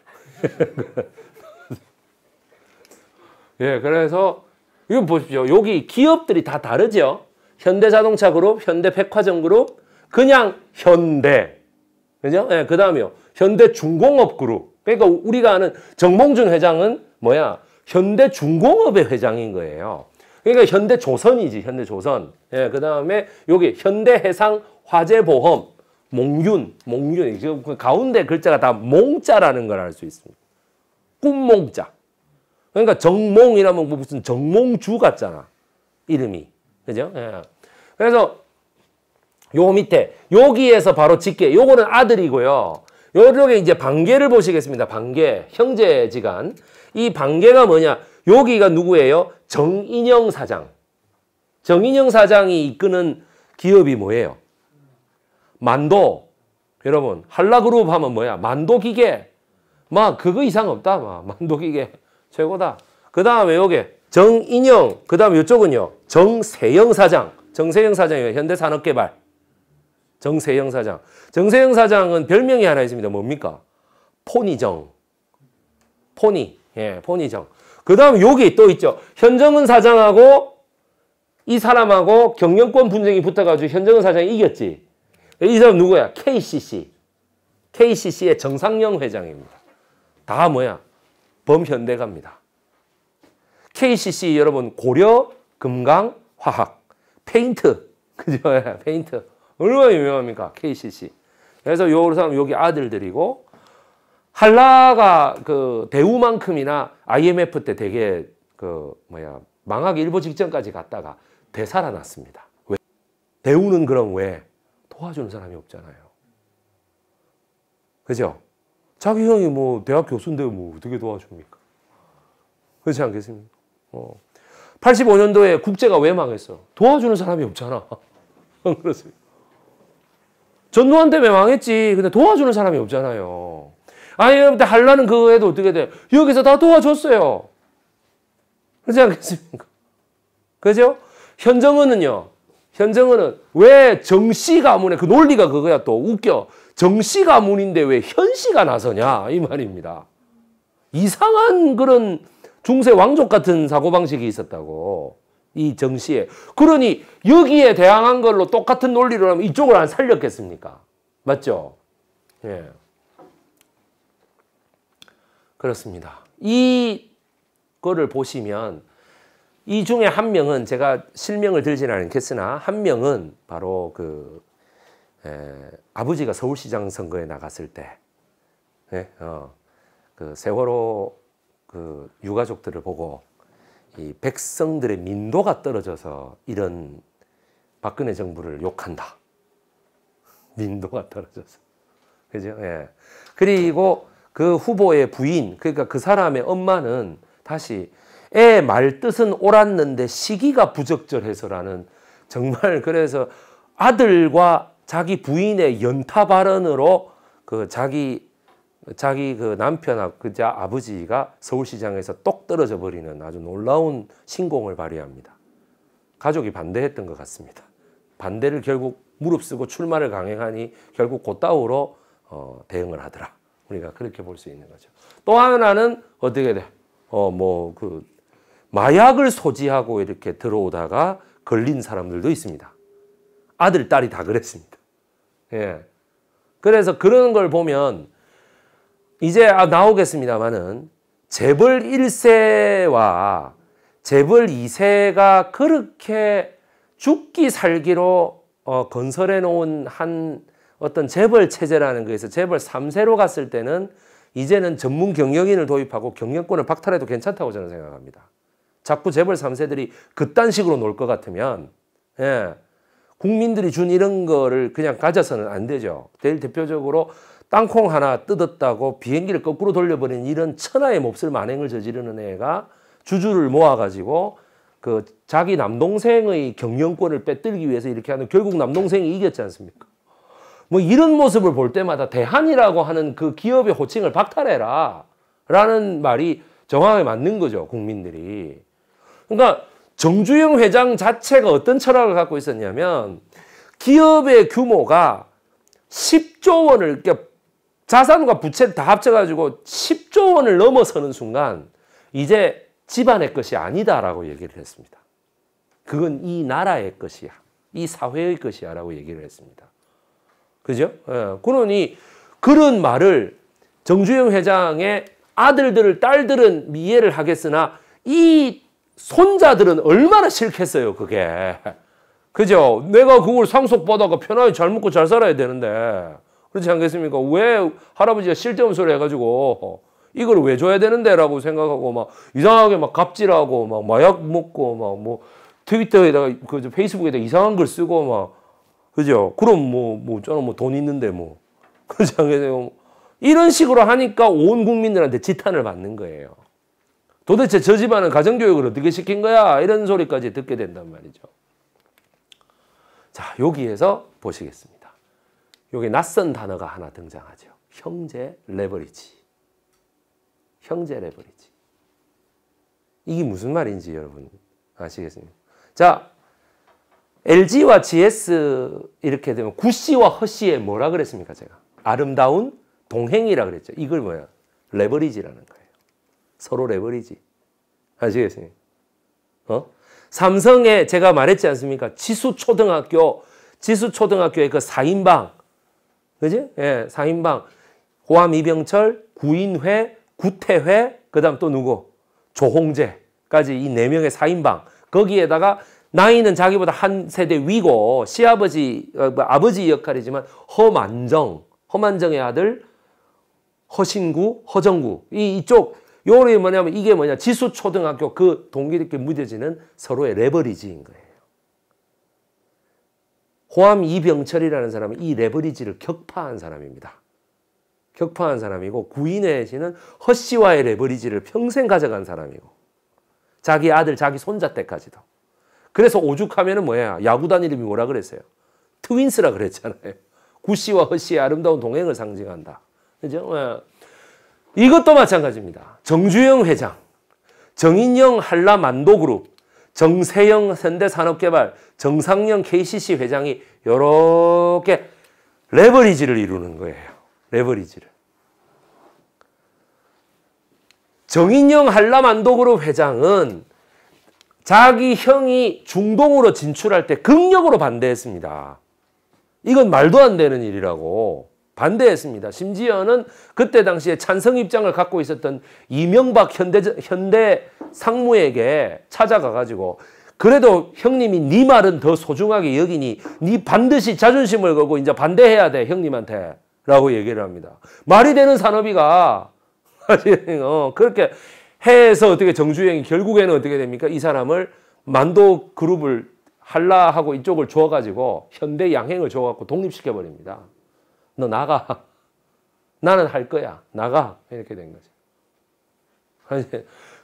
예, 그래서 이거 보십시오. 여기 기업들이 다 다르죠. 현대자동차 그룹, 현대백화점 그룹, 그냥 현대. 그죠? 예, 그 다음이요. 현대중공업 그룹. 그러니까 우리가 아는 정몽준 회장은 뭐야? 현대중공업의 회장인 거예요. 그러니까 현대조선이지, 현대조선. 예, 그 다음에 여기 현대해상화재보험, 몽윤, 몽윤. 그 가운데 글자가 다 몽자라는 걸 알 수 있습니다. 꿈몽자. 그러니까 정몽이라면 무슨 정몽주 같잖아. 이름이. 그죠? 예. 그래서 요 밑에 여기에서 바로 직계 요거는 아들이고요. 요쪽에 이제 반계를 보시겠습니다. 반계 형제지간 이 반계가 뭐냐 여기가 누구예요? 정인영 사장 정인영 사장이 이끄는 기업이 뭐예요? 만도 여러분 한라그룹 하면 뭐야? 만도기계 막 그거 이상 없다 막 만도기계 최고다 그 다음에 요게 정인영 그 다음에 요쪽은요 정세영 사장 정세영 사장이에요 현대산업개발 정세영 사장. 정세영 사장은 별명이 하나 있습니다. 뭡니까? 포니정. 포니. 예, 포니정. 그 다음 여기 또 있죠. 현정은 사장하고 이 사람하고 경영권 분쟁이 붙어가지고 현정은 사장이 이겼지. 이 사람 누구야? KCC. KCC의 정상영 회장입니다. 다 뭐야? 범현대갑니다. KCC 여러분 고려, 금강, 화학, 페인트. 그죠? 페인트. 얼마나 유명합니까? KCC. 그래서 요 사람 여기 아들들이고 한라가 그 대우만큼이나 IMF 때 되게 그 뭐야 망하기 일보 직전까지 갔다가 되살아났습니다. 왜? 대우는 그럼 왜 도와주는 사람이 없잖아요. 그죠? 자기 형이 뭐 대학 교수인데 뭐 어떻게 도와줍니까? 그렇지 않겠습니까? 어. 85년도에 국제가 왜 망했어? 도와주는 사람이 없잖아. 그렇습니다. 전두환 때문에 망했지. 근데 도와주는 사람이 없잖아요. 아니, 여러 하려는 그거 해도 어떻게 돼 여기서 다 도와줬어요. 그렇지 않겠습니까? 그죠? 현정은은요. 현정은은 왜 정씨 가문에 그 논리가 그거야 또 웃겨. 정씨 가문인데 왜 현씨가 나서냐 이 말입니다. 이상한 그런 중세 왕족 같은 사고방식이 있었다고. 이 정시에. 그러니 여기에 대항한 걸로 똑같은 논리로 하면 이쪽을 안 살렸겠습니까? 맞죠? 예. 그렇습니다. 이 거를 보시면 이 중에 한 명은 제가 실명을 들지는 않겠으나 한 명은 바로 그 에, 아버지가 서울시장 선거에 나갔을 때 예? 어, 그 세월호 그 유가족들을 보고 이 백성들의 민도가 떨어져서 이런 박근혜 정부를 욕한다. 민도가 떨어져서. 그죠? 예. 그리고 그 후보의 부인, 그러니까 그 사람의 엄마는 다시 애 말 뜻은 옳았는데 시기가 부적절해서라는 정말 그래서 아들과 자기 부인의 연타 발언으로 그 자기 자기 그 남편하고 그자 아버지가 서울시장에서 똑 떨어져 버리는 아주 놀라운 신공을 발휘합니다. 가족이 반대했던 것 같습니다. 반대를 결국 무릅쓰고 출마를 강행하니 결국 곧다우로 어, 대응을 하더라. 우리가 그렇게 볼 수 있는 거죠. 또 하나는 어떻게 돼? 어, 뭐, 그, 마약을 소지하고 이렇게 들어오다가 걸린 사람들도 있습니다. 아들, 딸이 다 그랬습니다. 예. 그래서 그런 걸 보면 이제 아, 나오겠습니다만은 재벌 1세와 재벌 2세가 그렇게 죽기 살기로 어, 건설해 놓은 한 어떤 재벌 체제라는 거에서 재벌 3세로 갔을 때는 이제는 전문 경영인을 도입하고 경영권을 박탈해도 괜찮다고 저는 생각합니다. 자꾸 재벌 3세들이 그딴 식으로 놀 것 같으면 예, 국민들이 준 이런 거를 그냥 가져서는 안 되죠. 제일 대표적으로 땅콩 하나 뜯었다고 비행기를 거꾸로 돌려버린 이런 천하의 몹쓸 만행을 저지르는 애가 주주를 모아가지고 그 자기 남동생의 경영권을 빼뜨리기 위해서 이렇게 하는 결국 남동생이 이겼지 않습니까? 뭐 이런 모습을 볼 때마다 대한이라고 하는 그 기업의 호칭을 박탈해라 라는 말이 정확하게 맞는 거죠 국민들이 그러니까 정주영 회장 자체가 어떤 철학을 갖고 있었냐면 기업의 규모가 10조 원을 그러니까 자산과 부채 다 합쳐가지고 10조 원을 넘어서는 순간 이제 집안의 것이 아니다라고 얘기를 했습니다. 그건 이 나라의 것이야. 이 사회의 것이야 라고 얘기를 했습니다. 그죠? 예. 그러니 그런 말을 정주영 회장의 아들들을 딸들은 이해를 하겠으나 이 손자들은 얼마나 싫겠어요 그게. 그죠? 내가 그걸 상속받아가 편하게 잘 먹고 잘 살아야 되는데 그렇지 않겠습니까? 왜 할아버지가 실데없는 소리 해가지고 이걸 왜 줘야 되는데라고 생각하고 막 이상하게 막 갑질하고 막 마약 먹고 막뭐 트위터에다가 그 페이스북에다 이상한 글 쓰고 막 그죠? 그럼 뭐, 뭐, 저는 뭐 돈 있는데 뭐. 그렇지 않겠어요? 이런 식으로 하니까 온 국민들한테 지탄을 받는 거예요. 도대체 저 집안은 가정교육을 어떻게 시킨 거야? 이런 소리까지 듣게 된단 말이죠. 자, 여기에서 보시겠습니다. 여기 낯선 단어가 하나 등장하죠. 형제 레버리지. 형제 레버리지. 이게 무슨 말인지 여러분 아시겠습니까? 자, LG와 GS 이렇게 되면 구씨와 허씨에 뭐라 그랬습니까 제가? 아름다운 동행이라 그랬죠. 이걸 뭐야? 레버리지라는 거예요. 서로 레버리지. 아시겠습니까? 어? 삼성에 제가 말했지 않습니까? 지수초등학교, 지수초등학교의 그 4인방 그지? 예, 상인방 호암 이병철, 구인회, 구태회, 그 다음 또 누구? 조홍재까지 이 네 명의 사인방. 거기에다가 나이는 자기보다 한 세대 위고 시아버지, 어, 뭐 아버지 역할이지만 허만정, 허만정의 아들 허신구, 허정구. 이, 이쪽, 요리 뭐냐면 이게 뭐냐. 지수초등학교 그 동기들끼리 무뎌지는 서로의 레버리지인 거예요. 호암 이병철이라는 사람은 이 레버리지를 격파한 사람입니다. 격파한 사람이고 구인의 씨는 허씨와의 레버리지를 평생 가져간 사람이고 자기 아들, 자기 손자 때까지도. 그래서 오죽하면은 뭐야? 야구단 이름이 뭐라 그랬어요? 트윈스라 그랬잖아요. 구씨와 허씨의 아름다운 동행을 상징한다. 그죠? 어. 이것도 마찬가지입니다. 정주영 회장, 정인영 한라 만도그룹, 정세영 현대산업개발 정상영 KCC 회장이 이렇게 레버리지를 이루는 거예요. 레버리지를. 정인영 한라만도그룹 회장은 자기 형이 중동으로 진출할 때 극력으로 반대했습니다. 이건 말도 안 되는 일이라고. 반대했습니다. 심지어는 그때 당시에 찬성 입장을 갖고 있었던 이명박 현대, 현대 상무에게 찾아가가지고 그래도 형님이 네 말은 더 소중하게 여기니 네 반드시 자존심을 걸고 이제 반대해야 돼 형님한테 라고 얘기를 합니다. 말이 되는 산업이가 어, 그렇게 해서 어떻게 정주행이 결국에는 어떻게 됩니까? 이 사람을 만도 그룹을 한라하고 이쪽을 줘가지고 현대 양행을 줘갖고 독립시켜버립니다. 너 나가. 나는 할 거야. 나가. 이렇게 된 거죠.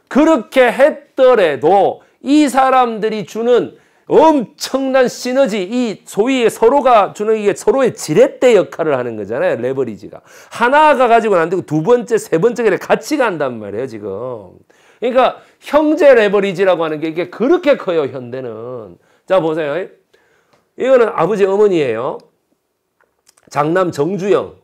그렇게 했더라도 이 사람들이 주는 엄청난 시너지, 이 소위 서로가 주는 이게 서로의 지렛대 역할을 하는 거잖아요. 레버리지가. 하나가 가지고는 안 되고 두 번째, 세 번째가 같이 간단 말이에요, 지금. 그러니까 형제 레버리지라고 하는 게 이게 그렇게 커요, 현대는. 자, 보세요. 이거는 아버지 어머니예요. 장남 정주영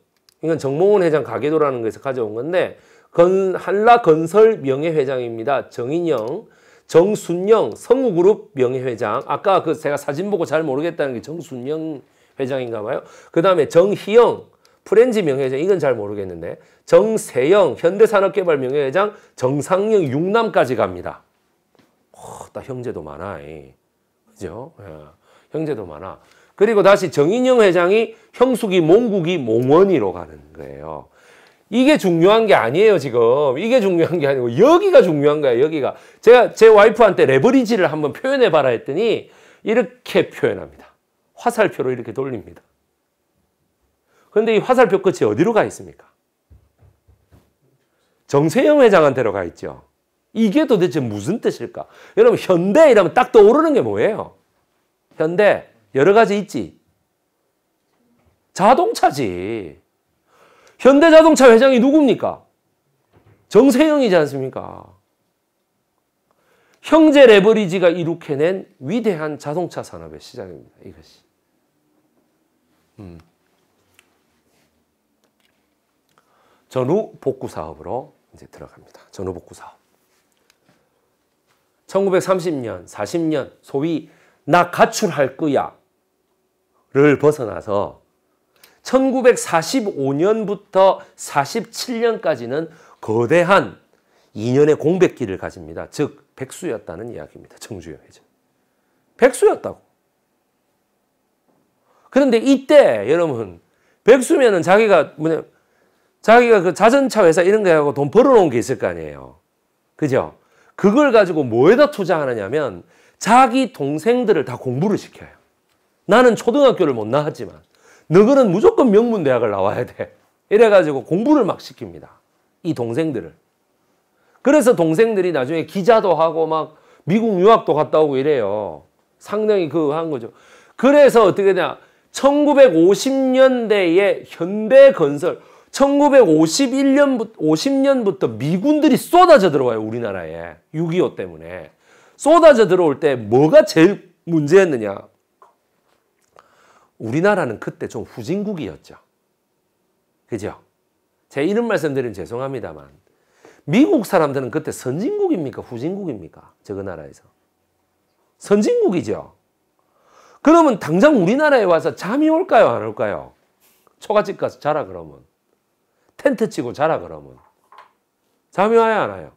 이건 정몽원 회장 가계도라는 것에서 가져온 건데 건, 한라건설 명예회장입니다. 정인영, 정순영, 성우그룹 명예회장. 아까 그 제가 사진 보고 잘 모르겠다는 게 정순영 회장인가 봐요. 그 다음에 정희영, 프렌즈 명예회장. 이건 잘 모르겠는데. 정세영, 현대산업개발 명예회장, 정상영, 육남까지 갑니다. 오, 어, 나 형제도 많아. 이. 그죠? 예, 형제도 많아. 그리고 다시 정인영 회장이 형숙이 몽국이 몽원이로 가는 거예요. 이게 중요한 게 아니에요, 지금. 이게 중요한 게 아니고, 여기가 중요한 거야, 여기가. 제가 제 와이프한테 레버리지를 한번 표현해 봐라 했더니, 이렇게 표현합니다. 화살표로 이렇게 돌립니다. 그데이 화살표 끝이 어디로 가 있습니까? 정세영 회장한테로 가 있죠. 이게 도대체 무슨 뜻일까? 여러분, 현대 이러면 딱 떠오르는 게 뭐예요? 현대, 여러 가지 있지. 자동차지. 현대자동차 회장이 누굽니까? 정세영이지 않습니까? 형제 레버리지가 이룩해낸 위대한 자동차 산업의 시작입니다. 이것이. 음. 전후 복구 사업으로 이제 들어갑니다. 전후 복구 사업. 1930년, 40년 소위 나 가출할 거야를 벗어나서 1945년부터 47년까지는 거대한 2년의 공백기를 가집니다. 즉 백수였다는 이야기입니다. 정주영 회장. 백수였다고. 그런데 이때 여러분 백수면은 자기가 뭐냐 자기가 그 자전차 회사 이런 거 하고 돈 벌어놓은 게 있을 거 아니에요. 그죠? 그걸 가지고 뭐에다 투자하느냐면 자기 동생들을 다 공부를 시켜요. 나는 초등학교를 못 나왔지만 너그는 무조건 명문대학을 나와야 돼. 이래가지고 공부를 막 시킵니다. 이 동생들을. 그래서 동생들이 나중에 기자도 하고 막 미국 유학도 갔다 오고 이래요. 상당히 그 한 거죠. 그래서 어떻게 되냐. 1950년대에 현대건설, 1951년부터 50년부터 미군들이 쏟아져 들어와요. 우리나라에. 6.25 때문에. 쏟아져 들어올 때 뭐가 제일 문제였느냐. 우리나라는 그때 좀 후진국이었죠. 그죠? 제 이런 말씀드리면 죄송합니다만 미국 사람들은 그때 선진국입니까? 후진국입니까? 저 그 나라에서. 선진국이죠. 그러면 당장 우리나라에 와서 잠이 올까요? 안 올까요? 초가집 가서 자라 그러면. 텐트 치고 자라 그러면. 잠이 와요? 안 와요?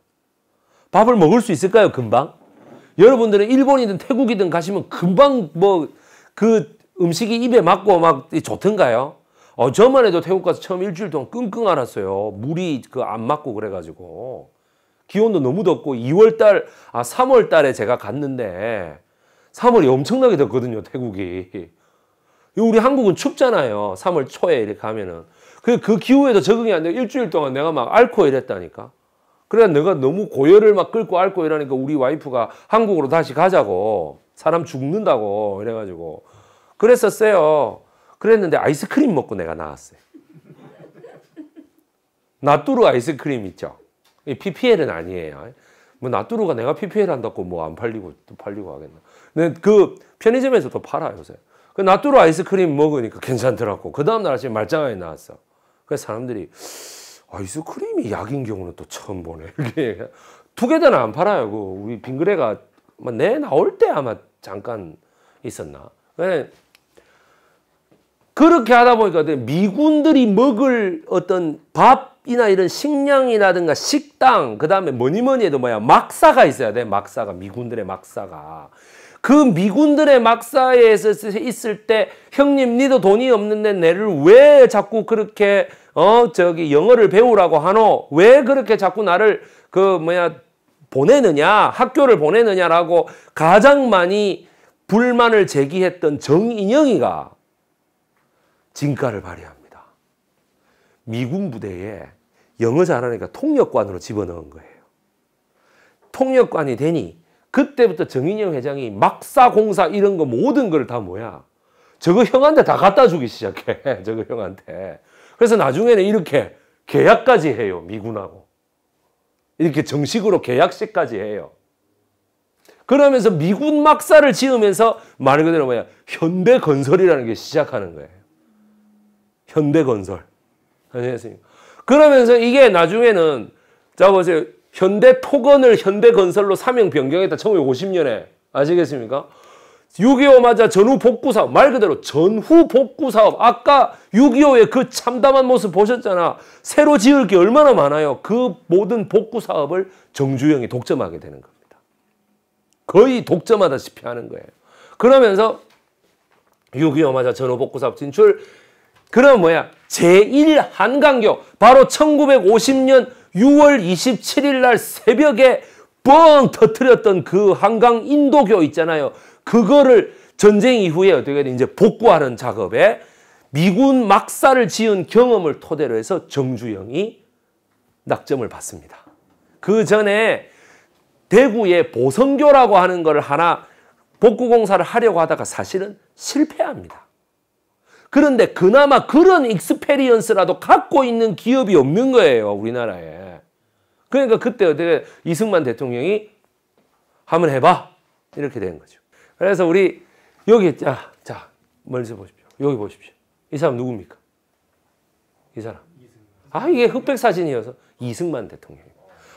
밥을 먹을 수 있을까요? 금방? 여러분들은 일본이든 태국이든 가시면 금방 뭐그 음식이 입에 맞고 막 좋던가요? 어, 저만 해도 태국 가서 처음 일주일 동안 끙끙 앓았어요. 물이 그 안 맞고 그래가지고. 기온도 너무 덥고 2월달, 아, 3월달에 제가 갔는데 3월이 엄청나게 덥거든요, 태국이. 우리 한국은 춥잖아요. 3월 초에 이렇게 가면은. 그, 그 기후에도 적응이 안 되고 일주일 동안 내가 막 앓고 이랬다니까. 그래 내가 너무 고열을 막 끌고 앓고 이러니까 우리 와이프가 한국으로 다시 가자고. 사람 죽는다고 이래가지고 그랬었어요. 그랬는데 아이스크림 먹고 내가 나왔어요. 나뚜루 아이스크림 있죠. PPL은 아니에요. 뭐 나뚜루가 내가 PPL 한다고 뭐 안 팔리고 또 팔리고 하겠나. 근데 그 편의점에서도 팔아 요새. 요그 나뚜루 아이스크림 먹으니까 괜찮더라고. 그 다음 날 아침에 말짱하게 나왔어. 그래서 사람들이 아이스크림이 약인 경우는 또 처음 보네. 두 개는 다안 팔아요. 그 우리 빙그레가 뭐 내 나올 때 아마 잠깐 있었나. 그냥 그렇게 하다 보니까 미군들이 먹을 어떤 밥이나 이런 식량이라든가 식당 그 다음에 뭐니 뭐니 해도 뭐야 막사가 있어야 돼 막사가 미군들의 막사가 그 미군들의 막사에 서 있을 때 형님 니도 돈이 없는데 내를 왜 자꾸 그렇게 어 저기 영어를 배우라고 하노 왜 그렇게 자꾸 나를 그 뭐야 보내느냐 학교를 보내느냐라고 가장 많이 불만을 제기했던 정인영이가 진가를 발휘합니다. 미군 부대에 영어 잘하니까 통역관으로 집어넣은 거예요. 통역관이 되니 그때부터 정인영 회장이 막사 공사 이런 거 모든 걸 다 뭐야 저거 형한테 다 갖다 주기 시작해 저거 형한테 그래서 나중에는 이렇게 계약까지 해요 미군하고 이렇게 정식으로 계약식까지 해요 그러면서 미군 막사를 지으면서 말 그대로 뭐야 현대건설이라는 게 시작하는 거예요 현대건설. 그러면서 이게 나중에는 자 보세요. 뭐 현대포건을 현대건설로 사명 변경했다. 1950년에. 아시겠습니까? 6.25 맞아 전후 복구 사업 말 그대로 전후 복구 사업 아까 6.25의 그 참담한 모습 보셨잖아 새로 지을 게 얼마나 많아요 그 모든 복구 사업을 정주영이 독점하게 되는 겁니다 거의 독점하다시피 하는 거예요 그러면서 6.25 맞아 전후 복구 사업 진출 그럼 뭐야? 제1한강교 바로 1950년 6월 27일 날 새벽에 뻥터뜨렸던그 한강 인도교 있잖아요. 그거를 전쟁 이후에 어떻게 든 이제 복구하는 작업에 미군 막사를 지은 경험을 토대로 해서 정주영이 낙점을 받습니다. 그 전에 대구에 보성교라고 하는 걸 하나 복구 공사를 하려고 하다가 사실은 실패합니다. 그런데 그나마 그런 익스페리언스라도 갖고 있는 기업이 없는 거예요. 우리나라에. 그러니까 그때 어떻게 이승만 대통령이 한번 해봐. 이렇게 된 거죠. 그래서 우리 여기 자, 자 멀리서 보십시오. 여기 보십시오. 이 사람 누굽니까? 이 사람. 아 이게 흑백 사진이어서 이승만 대통령.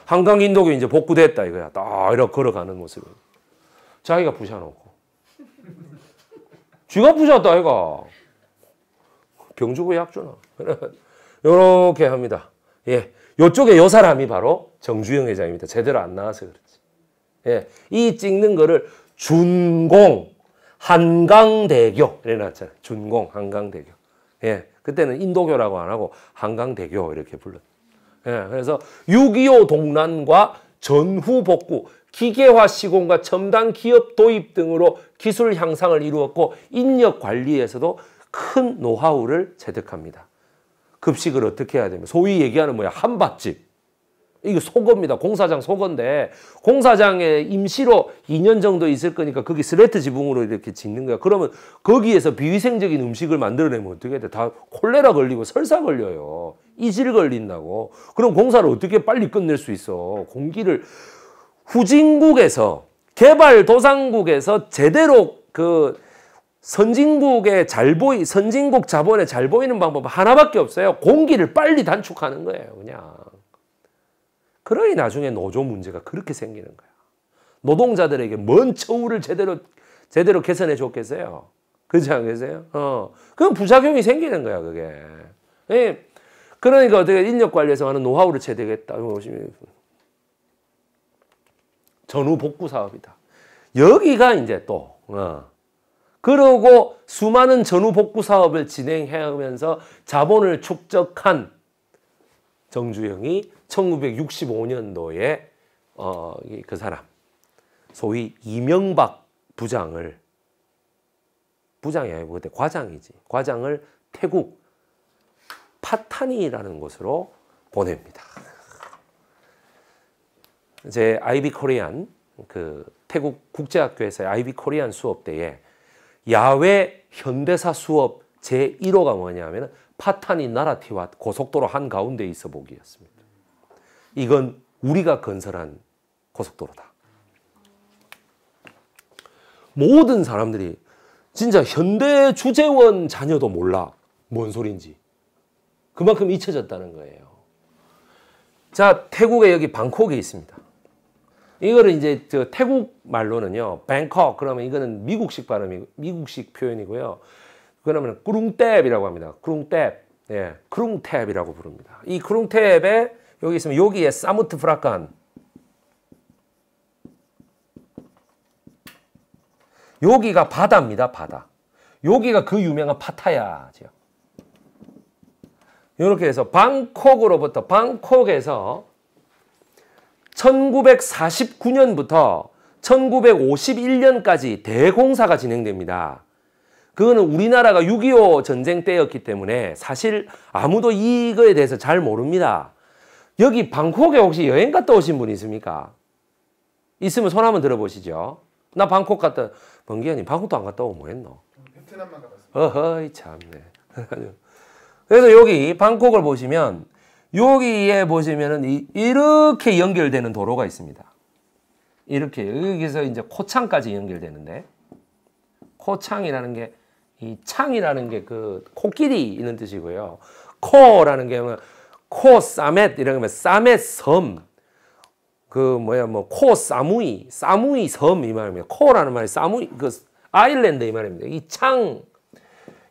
한강 인도교 이제 복구됐다 이거야. 딱 이렇게 걸어가는 모습. 자기가 부셔놓고. 쥐가 부셨다 이거. 병주고의 합주나. 요렇게 합니다. 예. 요쪽에 요 사람이 바로 정주영 회장입니다. 제대로 안 나와서 그렇지. 예. 이 찍는 거를 준공 한강대교 이래 놨잖아요. 준공 한강대교. 예. 그때는 인도교라고 안 하고 한강대교 이렇게 불렀. 예. 그래서 6.25 동란과 전후 복구, 기계화 시공과 첨단 기업 도입 등으로 기술 향상을 이루었고 인력 관리에서도 큰 노하우를 제득합니다. 급식을 어떻게 해야 됩니까? 소위 얘기하는 뭐야? 한밭집. 이거 속어입니다. 공사장 속어인데 공사장에 임시로 2년 정도 있을 거니까 거기 스레트 지붕으로 이렇게 짓는 거야. 그러면 거기에서 비위생적인 음식을 만들어내면 어떻게 돼? 다 콜레라 걸리고 설사 걸려요. 이질 걸린다고. 그럼 공사를 어떻게 빨리 끝낼 수 있어? 공기를 후진국에서 개발 도상국에서 제대로 그 선진국의 잘 보이 선진국 자본에 잘 보이는 방법 하나밖에 없어요. 공기를 빨리 단축하는 거예요, 그냥. 그러니 나중에 노조 문제가 그렇게 생기는 거야. 노동자들에게 뭔 처우를 제대로 제대로 개선해 줬겠어요? 그렇지 않겠어요? 어. 그럼 부작용이 생기는 거야, 그게. 예. 그러니까 어떻게 인력 관리에서 하는 노하우를 채택했다. 전후 복구 사업이다. 여기가 이제 또 어. 그러고 수많은 전후 복구 사업을 진행하면서 자본을 축적한 정주영이 1965년도에 어, 그 사람 소위 이명박 부장을 부장이 아니고 그때 과장이지 과장을 태국 파타니라는 곳으로 보냅니다. 제 아이비 코리안 그 태국 국제학교에서 아이비 코리안 수업 때에 야외 현대사 수업 제1호가 뭐냐면 파탄이 나라티와 고속도로 한가운데 있어 보기였습니다. 이건 우리가 건설한 고속도로다. 모든 사람들이 진짜 현대 주재원 자녀도 몰라. 뭔 소린지. 그만큼 잊혀졌다는 거예요. 자, 태국에 여기 방콕에 있습니다. 이거를 이제 저 태국 말로는요. 뱅콕 그러면 이거는 미국식 발음이고 미국식 표현이고요. 그러면 꾸룽탭이라고 합니다. 꾸룽탭. 예. 크룽탭이라고 부릅니다. 이 크룽탭에 여기 있으면 여기에 사무트 프라칸 여기가 바다입니다. 바다. 여기가 그 유명한 파타야 지 이렇게 해서 방콕으로부터 방콕에서 1949년부터 1951년까지 대공사가 진행됩니다. 그거는 우리나라가 6.25 전쟁 때였기 때문에 사실 아무도 이거에 대해서 잘 모릅니다. 여기 방콕에 혹시 여행 갔다 오신 분 있습니까? 있으면 손 한번 들어보시죠. 나 방콕 갔다, 번기현님 방콕도 안 갔다 오고 뭐 했노? 베트남만 가봤습 어허이 참네. 그래서 여기 방콕을 보시면 여기에 보시면은 이렇게 연결되는 도로가 있습니다. 이렇게 여기서 이제 코창까지 연결되는데 코창이라는 게 이 창이라는 게 그 코끼리 이런 뜻이고요. 코라는 게코 싸멧 이런 거면 싸멧 섬. 그 뭐야 뭐코 사무이 사무이 섬 이 말입니다. 코라는 말이 사무이 그 아일랜드 이 말입니다. 이창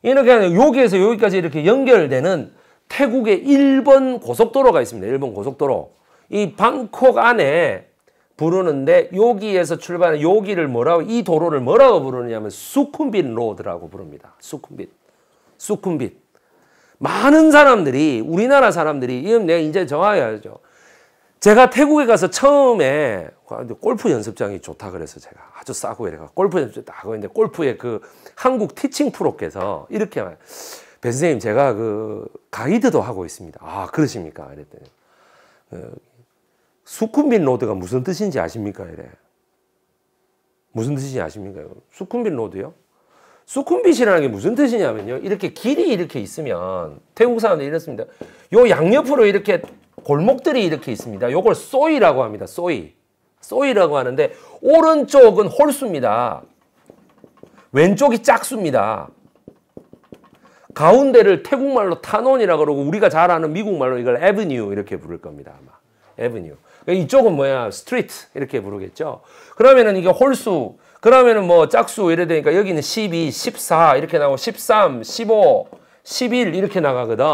이렇게 여기에서 여기까지 이렇게 연결되는 태국의 일본 고속도로가 있습니다. 일본 고속도로. 이 방콕 안에 부르는데 여기에서 출발한 여기를 뭐라고 이 도로를 뭐라고 부르느냐면 수쿤빈 로드라고 부릅니다. 수쿤빈수쿤빈 많은 사람들이 우리나라 사람들이 이건 내가 이제 정하야죠. 제가 태국에 가서 처음에 골프 연습장이 좋다 그래서 제가 아주 싸고 이래가 골프 연습장 딱 하고 있는데 골프의 그 한국 티칭 프로께서 이렇게 말해요. 선생님 제가 그 가이드도 하고 있습니다. 아 그러십니까? 이랬더니 그 수쿰빈 로드가 무슨 뜻인지 아십니까? 이래 무슨 뜻인지 아십니까? 수쿰빈 로드요? 수쿰빗이라는 게 무슨 뜻이냐면요. 이렇게 길이 이렇게 있으면 태국 사람들이 이렇습니다. 요 양옆으로 이렇게 골목들이 이렇게 있습니다. 요걸 쏘이라고 합니다. 쏘이. 쏘이라고 하는데 오른쪽은 홀수입니다. 왼쪽이 짝수입니다. 가운데를 태국말로 탄원이라 고 그러고 우리가 잘 아는 미국말로 이걸 에브뉴 이렇게 부를 겁니다. 아마. 에브뉴. 그러니까 이쪽은 뭐야? 스트리트 이렇게 부르겠죠. 그러면은 이게 홀수 그러면은 뭐 짝수 이래 되니까 여기는 12, 14 이렇게 나오고 13, 15, 11 이렇게 나가거든.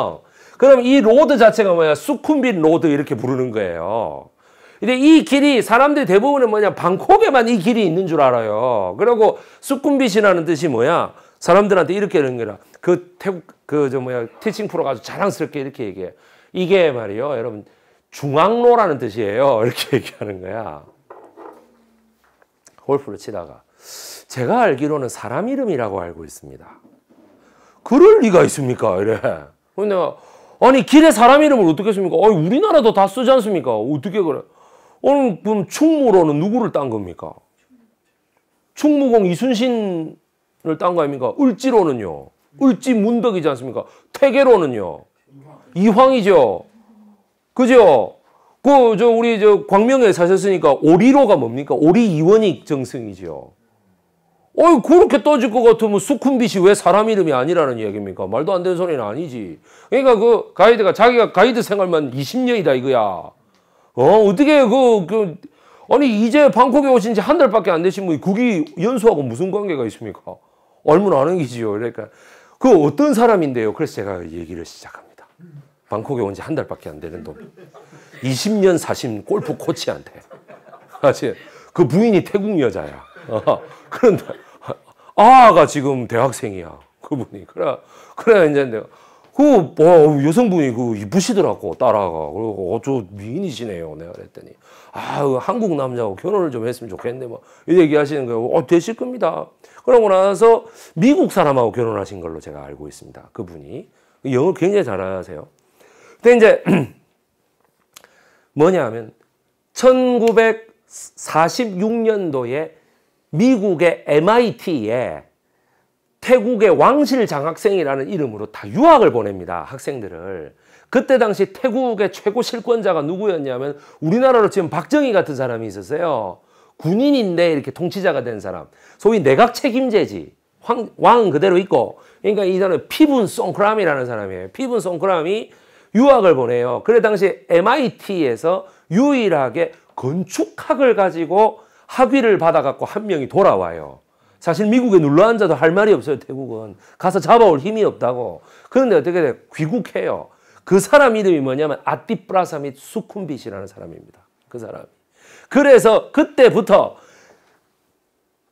그럼 이 로드 자체가 뭐야? 수쿰빈 로드 이렇게 부르는 거예요. 근데 이 길이 사람들이 대부분은 뭐냐 방콕에만 이 길이 있는 줄 알아요. 그리고 수쿰빗이라는 뜻이 뭐야? 사람들한테 이렇게 이런 거라. 그 태국 그저 뭐야 티칭 프로 가서 자랑스럽게 이렇게 얘기해. 이게 말이요, 여러분 중앙로라는 뜻이에요. 이렇게 얘기하는 거야. 골프를 치다가 제가 알기로는 사람 이름이라고 알고 있습니다. 그럴 리가 있습니까? 이래. 근데 아니 길에 사람 이름을 어떻게 씁니까? 아니 우리나라도 다 쓰지 않습니까? 어떻게 그래? 오늘 그럼 충무로는 누구를 딴 겁니까? 충무공 이순신 을땅거 아닙니까? 을지로는요. 을지 문덕이지 않습니까? 태계로는요. 이황이죠. 그죠? 그, 저, 우리, 저, 광명에 사셨으니까 오리로가 뭡니까? 오리 이원익 정승이죠. 어이, 그렇게 떠질 것 같으면 수쿤빗이왜 사람 이름이 아니라는 이야기입니까 말도 안 되는 소리는 아니지. 그러니까 그 가이드가 자기가 가이드 생활만 20년이다 이거야. 어, 어떻게 그, 그, 아니, 이제 방콕에 오신 지 한 달밖에 안 되신 분이 국이 연수하고 무슨 관계가 있습니까? 얼마나 아는 기지요. 그러니까 그 어떤 사람인데요. 그래서 제가 얘기를 시작합니다. 방콕에 온 지 한 달밖에 안 되는 돈. 20년 사신 골프 코치한테. 사실 아, 그 부인이 태국 여자야. 어, 그런데 아가 지금 대학생이야. 그분이. 그래, 그래 이제 내가 그 뭐, 여성분이 그 이쁘시더라고 따라가. 그리고 어쩌 미인이시네요. 내가 그랬더니 아우 한국 남자하고 결혼을 좀 했으면 좋겠는데뭐이 얘기하시는 거예요. 어 되실 겁니다. 그러고 나서 미국 사람하고 결혼하신 걸로 제가 알고 있습니다. 그분이 영어 굉장히 잘하세요. 근데 이제 뭐냐 하면 1946년도에 미국의 MIT에 태국의 왕실 장학생이라는 이름으로 다 유학을 보냅니다. 학생들을. 그때 당시 태국의 최고 실권자가 누구였냐면 우리나라로 지금 박정희 같은 사람이 있었어요. 군인인데 이렇게 통치자가 된 사람. 소위 내각 책임제지. 황, 왕은 그대로 있고. 그러니까 이 사람은 피분 송크람이라는 사람이에요. 피분 송크람이 유학을 보내요. 그래 당시 MIT에서 유일하게 건축학을 가지고 학위를 받아갖고 한 명이 돌아와요. 사실 미국에 눌러 앉아도 할 말이 없어요, 태국은. 가서 잡아올 힘이 없다고. 그런데 어떻게 돼? 귀국해요. 그 사람 이름이 뭐냐면 아띠브라사 및수쿤빗이라는 사람입니다. 그 사람. 그래서 그때부터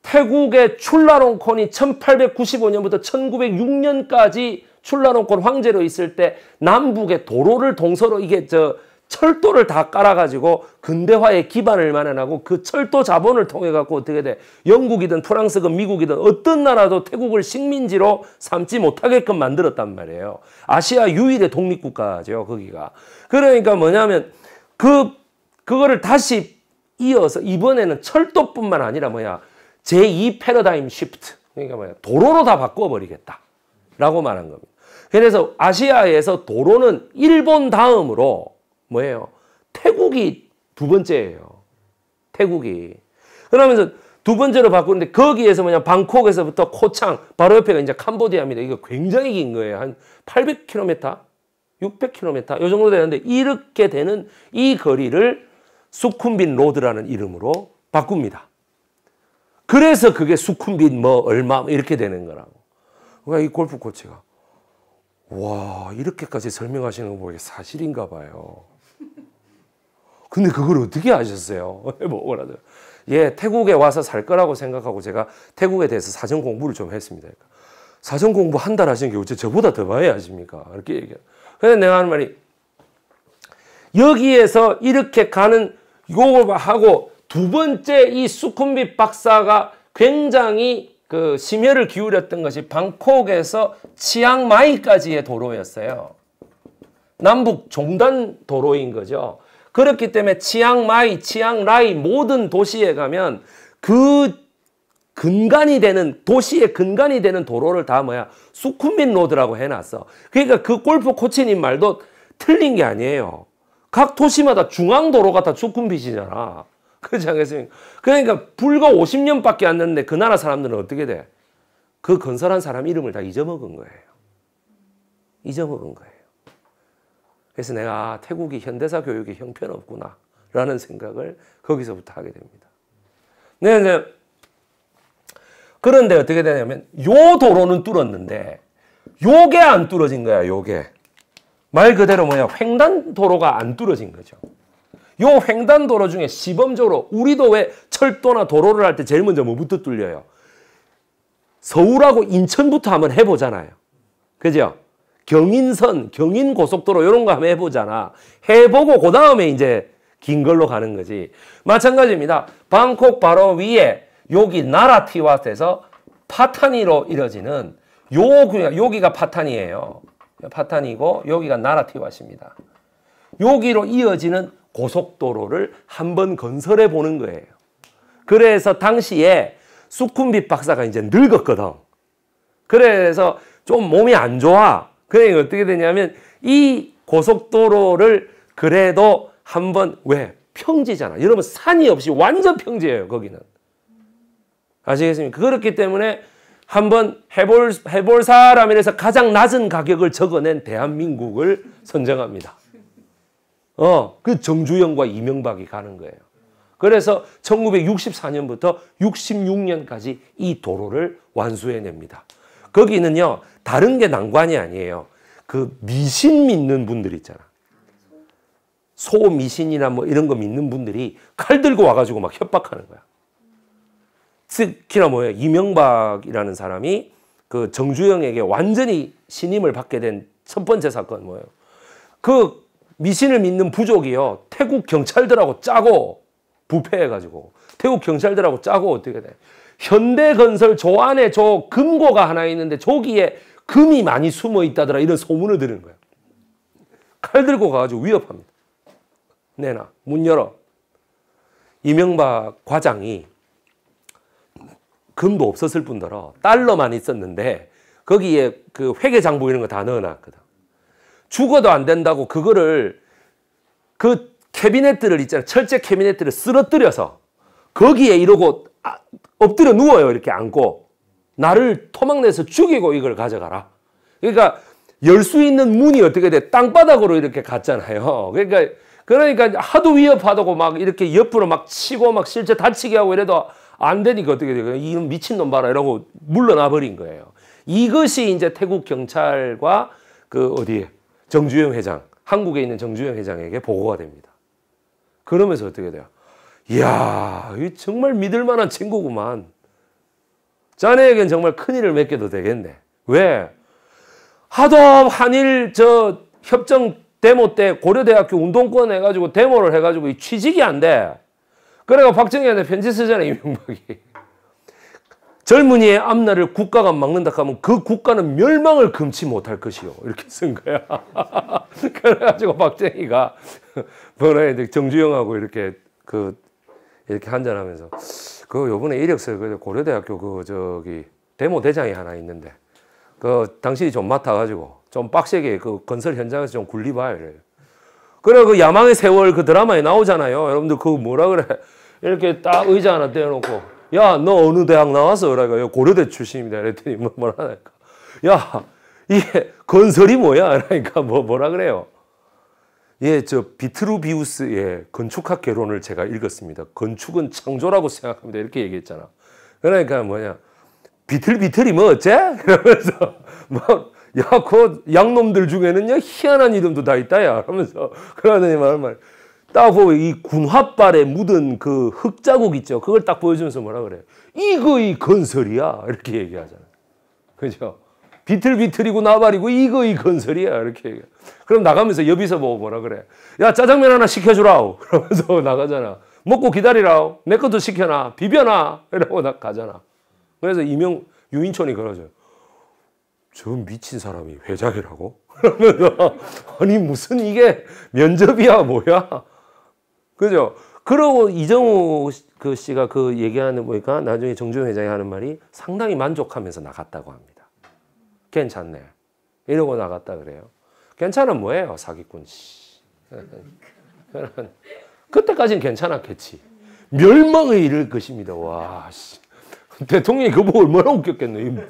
태국의 출라롱콘이 1895년부터 1906년까지 출라롱콘 황제로 있을 때 남북의 도로를 동서로 이게 저 철도를 다 깔아가지고 근대화의 기반을 마련하고 그 철도 자본을 통해 갖고 어떻게 돼 영국이든 프랑스든 미국이든 어떤 나라도 태국을 식민지로 삼지 못하게끔 만들었단 말이에요. 아시아 유일의 독립국가죠 거기가. 그러니까 뭐냐면 그 그거를 다시 이어서 이번에는 철도뿐만 아니라 뭐야 제2 패러다임 시프트 그러니까 뭐야 도로로 다 바꿔버리겠다 라고 말한 겁니다. 그래서 아시아에서 도로는 일본 다음으로 뭐예요? 태국이 두 번째예요. 태국이. 그러면서 두 번째로 바꾸는데 거기에서 뭐냐 방콕에서부터 코창 바로 옆에가 이제 캄보디아입니다. 이거 굉장히 긴 거예요. 한 800km, 600km 요 정도 되는데 이렇게 되는 이 거리를 수쿰빈 로드라는 이름으로 바꿉니다. 그래서 그게 수쿰빈 뭐 얼마 뭐 이렇게 되는 거라고. 그러니까 이 골프 코치가 와 이렇게까지 설명하시는 거 보니 사실인가 봐요. 근데 그걸 어떻게 아셨어요? 뭐라더라. 예, 태국에 와서 살 거라고 생각하고 제가 태국에 대해서 사전 공부를 좀 했습니다. 그러니까 사전 공부 한 달 하신 게 어째 저보다 더 많이 하십니까? 이렇게 얘기해요. 그래 내가 하는 말이 여기에서 이렇게 가는 요걸 하고 두 번째 이 수쿰비 박사가 굉장히 그 심혈을 기울였던 것이 방콕에서 치앙마이까지의 도로였어요. 남북 종단 도로인 거죠. 그렇기 때문에 치앙마이, 치앙라이 모든 도시에 가면 그 근간이 되는 도시의 근간이 되는 도로를 다 뭐야 수쿠민 로드라고 해놨어. 그러니까 그 골프 코치님 말도 틀린 게 아니에요. 각 도시마다 중앙도로가 다 수쿤빛이잖아. 그렇지 않겠습니까? 그러니까 불과 50년밖에 안 됐는데 그 나라 사람들은 어떻게 돼? 그 건설한 사람 이름을 다 잊어먹은 거예요. 잊어먹은 거예요. 그래서 내가 아, 태국이 현대사 교육이 형편없구나 라는 생각을 거기서부터 하게 됩니다. 네, 네. 그런데 어떻게 되냐면 요 도로는 뚫었는데 요게 안 뚫어진 거야 요게. 말 그대로 뭐냐 횡단 도로가 안 뚫어진 거죠. 요 횡단 도로 중에 시범적으로 우리도 왜 철도나 도로를 할 때 제일 먼저 뭐부터 뚫려요? 서울하고 인천부터 한번 해보잖아요. 그죠? 경인선, 경인 고속도로 이런 거 한번 해보잖아. 해보고 그 다음에 이제 긴 걸로 가는 거지. 마찬가지입니다. 방콕 바로 위에 여기 나라티와트에서 파탄이로 이뤄지는 요 여기가 파탄이에요파탄이고 여기가 나라티와트입니다. 여기로 이어지는 고속도로를 한번 건설해 보는 거예요. 그래서 당시에 수쿰비 박사가 이제 늙었거든. 그래서 좀 몸이 안 좋아. 그러니까 어떻게 되냐면 이 고속도로를 그래도 한번 왜 평지잖아. 여러분 산이 없이 완전 평지예요. 거기는. 아시겠습니까? 그렇기 때문에 한번 해볼, 해볼 사람이라서 가장 낮은 가격을 적어낸 대한민국을 선정합니다. 어, 그 정주영과 이명박이 가는 거예요. 그래서 1964년부터 66년까지 이 도로를 완수해냅니다. 거기는요, 다른 게 난관이 아니에요. 그 미신 믿는 분들 있잖아. 소 미신이나 뭐 이런 거 믿는 분들이 칼 들고 와가지고 막 협박하는 거야. 특히나 뭐예요? 이명박이라는 사람이 그 정주영에게 완전히 신임을 받게 된 첫 번째 사건 뭐예요? 그 미신을 믿는 부족이요. 태국 경찰들하고 짜고 부패해가지고 태국 경찰들하고 짜고 어떻게 돼? 현대건설 조 안에 저 금고가 하나 있는데 저기에 금이 많이 숨어 있다더라 이런 소문을 들은 거야. 칼 들고 가가지고 위협합니다. 내놔 문 열어. 이명박 과장이 금도 없었을 뿐더러 달러만 있었는데 거기에 그 회계 장부 이런 거 다 넣어놨거든. 죽어도 안 된다고 그거를 그 캐비넷들을 있잖아 철제 캐비넷들을 쓰러뜨려서 거기에 이러고 아, 엎드려 누워요 이렇게 안고 나를 토막내서 죽이고 이걸 가져가라. 그러니까 열 수 있는 문이 어떻게 돼? 땅바닥으로 이렇게 갔잖아요. 그러니까 그러니까 하도 위협하다고 막 이렇게 옆으로 막 치고 막 실제 다치게 하고 이래도 안 되니까 어떻게 돼 이놈 미친놈 봐라 이러고 물러나 버린 거예요. 이것이 이제 태국 경찰과 그 어디에 정주영 회장, 한국에 있는 정주영 회장에게 보고가 됩니다. 그러면서 어떻게 돼요? 이야, 정말 믿을 만한 친구구만. 자네에겐 정말 큰일을 맺게도 되겠네. 왜? 하도 한일 저 협정 데모 때 고려대학교 운동권 해가지고 데모를 해가지고 취직이 안 돼. 그래가 박정희한테 편지 쓰잖아 이명박이. 젊은이의 앞날을 국가가 막는다 하면 그 국가는 멸망을 금치 못할 것이요. 이렇게 쓴 거야. 그래가지고 박정희가 번호에 정주영하고 이렇게 그 이렇게 한잔하면서 그 요번에 이력서 그 고려대학교 그 저기 데모 대장이 하나 있는데 그 당신이 좀 맡아가지고 좀 빡세게 그 건설 현장에서 좀 굴리봐요. 이래 그래 그 야망의 세월 그 드라마에 나오잖아요. 여러분들 그 뭐라 그래 이렇게 딱 의자 하나 떼어놓고 야 너 어느 대학 나왔어? 그래가 고려대 출신입니다. 이랬더니 뭐 뭐라니까 야 이게 건설이 뭐야? 그러니까 뭐 뭐라 그래요. 예, 저 비트루비우스의 예, 건축학 개론을 제가 읽었습니다. 건축은 창조라고 생각합니다. 이렇게 얘기했잖아. 그러니까 뭐냐. 비틀비틀이 뭐 어째? 그러면서 뭐 야, 그 양놈들 중에는요 희한한 이름도 다 있다야. 러면서 그러더니 말말 딱 보면 이 군화발에 묻은 그 흙자국 있죠. 그걸 딱 보여주면서 뭐라 그래. 이거이 건설이야. 이렇게 얘기하잖아. 그죠? 비틀비틀이고 나발이고 이거 이 건설이야 이렇게 그럼 나가면서 여비서 보고 뭐, 뭐라 그래 야 짜장면 하나 시켜주라 그러면서 나가잖아 먹고 기다리라내 것도 시켜놔 비벼놔 이러고 나 가잖아 그래서 이명 유인촌이 그러죠 저 미친 사람이 회장이라고 그러면서 아니 무슨 이게 면접이야 뭐야 그죠 그러고 이정우 그 씨가 그 얘기하는 보니까 나중에 정준 회장이 하는 말이 상당히 만족하면서 나갔다고 합니다. 괜찮네. 이러고 나갔다 그래요. 괜찮은 뭐예요 사기꾼 씨. 그때까지는 괜찮았겠지. 멸망의 일를 것입니다. 와 씨. 대통령이 그거 보고 얼마나 웃겼겠네.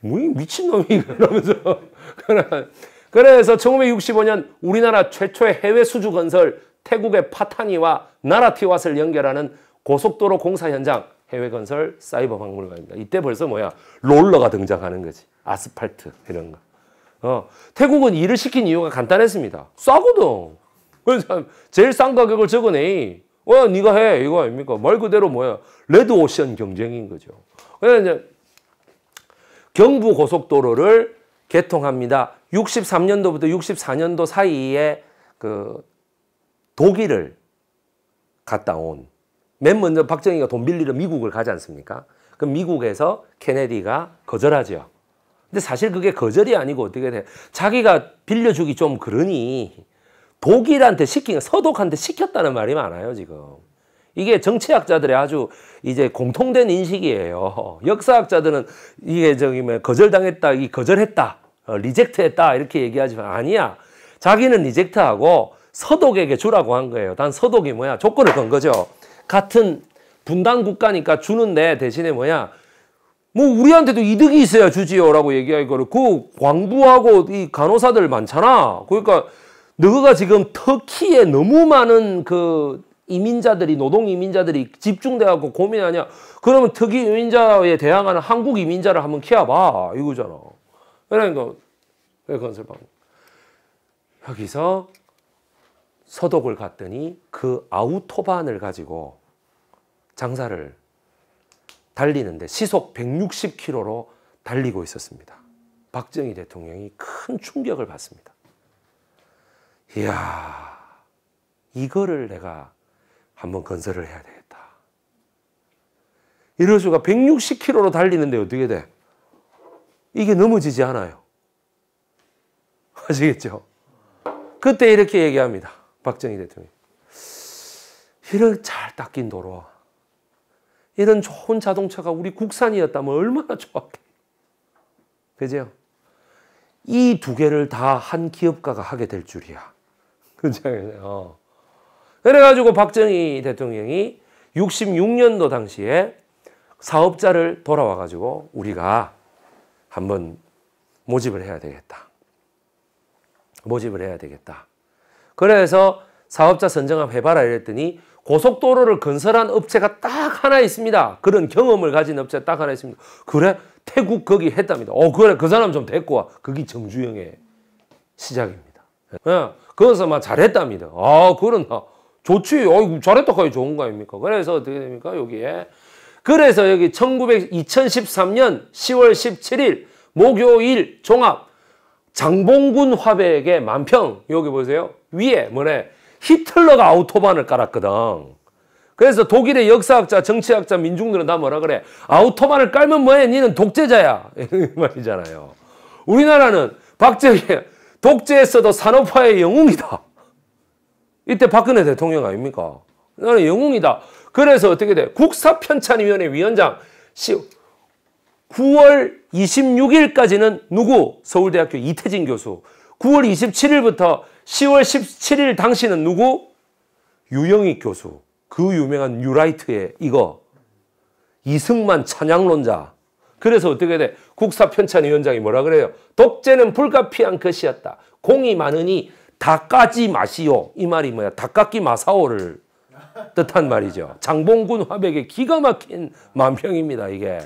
뭐 미친놈이 그러면서. 그래서 1965년 우리나라 최초의 해외 수주 건설 태국의 파타니와 나라티왓을 연결하는 고속도로 공사 현장 해외 건설 사이버 박물관입니다. 이때 벌써 뭐야 롤러가 등장하는 거지. 아스팔트 이런 거. 어, 태국은 일을 시킨 이유가 간단했습니다. 싸거든. 그래서 제일 싼 가격을 적어내. 와, 어, 네가 해. 이거 아닙니까? 말 그대로 뭐야? 레드 오션 경쟁인 거죠. 그래서 이제 경부 고속도로를 개통합니다. 63년도부터 64년도 사이에 그 독일을 갔다 온. 맨 먼저 박정희가 돈 빌리러 미국을 가지 않습니까? 그럼 미국에서 케네디가 거절하죠. 근데 사실 그게 거절이 아니고 어떻게 돼? 자기가 빌려주기 좀 그러니 독일한테 시킨 서독한테 시켰다는 말이 많아요 지금. 이게 정치학자들의 아주 이제 공통된 인식이에요. 역사학자들은 이게 저기 뭐 거절당했다, 이 거절했다, 어, 리젝트했다 이렇게 얘기하지만 아니야. 자기는 리젝트하고 서독에게 주라고 한 거예요. 단 서독이 뭐야? 조건을 건 거죠. 같은 분단 국가니까 주는데 대신에 뭐야? 뭐 우리한테도 이득이 있어야 주지요라고 얘기할 거를 그 광부하고 이 간호사들 많잖아. 그러니까 너가 지금 터키에 너무 많은 그 이민자들이 노동 이민자들이 집중돼 갖고 고민하냐? 그러면 터키 이민자에 대항하는 한국 이민자를 한번 키워봐 이거잖아. 그러니까 왜 건설방 여기서 서독을 갔더니 그 아우토반을 가지고 장사를 달리는데 시속 160km로 달리고 있었습니다. 박정희 대통령이 큰 충격을 받습니다. 이야, 이거를 내가 한번 건설을 해야 되겠다. 이럴수가 160km로 달리는데 어떻게 돼? 이게 넘어지지 않아요. 아시겠죠? 그때 이렇게 얘기합니다. 박정희 대통령. 이런 잘 닦인 도로 이런 좋은 자동차가 우리 국산이었다면 얼마나 좋았겠 그죠? 이 두 개를 다 한 기업가가 하게 될 줄이야. 그죠? 어. 그래가지고 박정희 대통령이 66년도 당시에 사업자를 돌아와가지고 우리가 한번 모집을 해야 되겠다. 모집을 해야 되겠다. 그래서 사업자 선정합 해봐라 이랬더니 고속도로를 건설한 업체가 딱 하나 있습니다. 그런 경험을 가진 업체 딱 하나 있습니다. 그래? 태국 거기 했답니다. 어 그래 그 사람 좀 데리고 와. 그게 정주영의 시작입니다. 예. 거기서 막 잘했답니다. 아 그런다. 좋지. 아이고 잘했다까지 좋은 거 아닙니까? 그래서 어떻게 됩니까? 여기에 그래서 여기 1900, 2013년 10월 17일 목요일 종합 장봉군 화백의 만평 여기 보세요. 위에 뭐래 히틀러가 아우토반을 깔았거든. 그래서 독일의 역사학자, 정치학자, 민중들은 다 뭐라 그래? 아우토반을 깔면 뭐해? 니는 독재자야. 이 말이잖아요. 우리나라는 박정희 독재에서도 산업화의 영웅이다. 이때 박근혜 대통령 아닙니까? 나는 영웅이다. 그래서 어떻게 돼? 국사편찬위원회 위원장 9월 26일까지는 누구? 서울대학교 이태진 교수. 9월 27일부터 10월 17일 당시는 누구? 유영익 교수. 그 유명한 뉴라이트의 이거. 이승만 찬양론자. 그래서 어떻게 돼? 국사편찬위원장이 뭐라 그래요? 독재는 불가피한 것이었다. 공이 많으니 다 까지 마시오. 이 말이 뭐야? 다 깎기 마사오를 뜻한 말이죠. 장봉군 화백의 기가 막힌 만평입니다. 이게.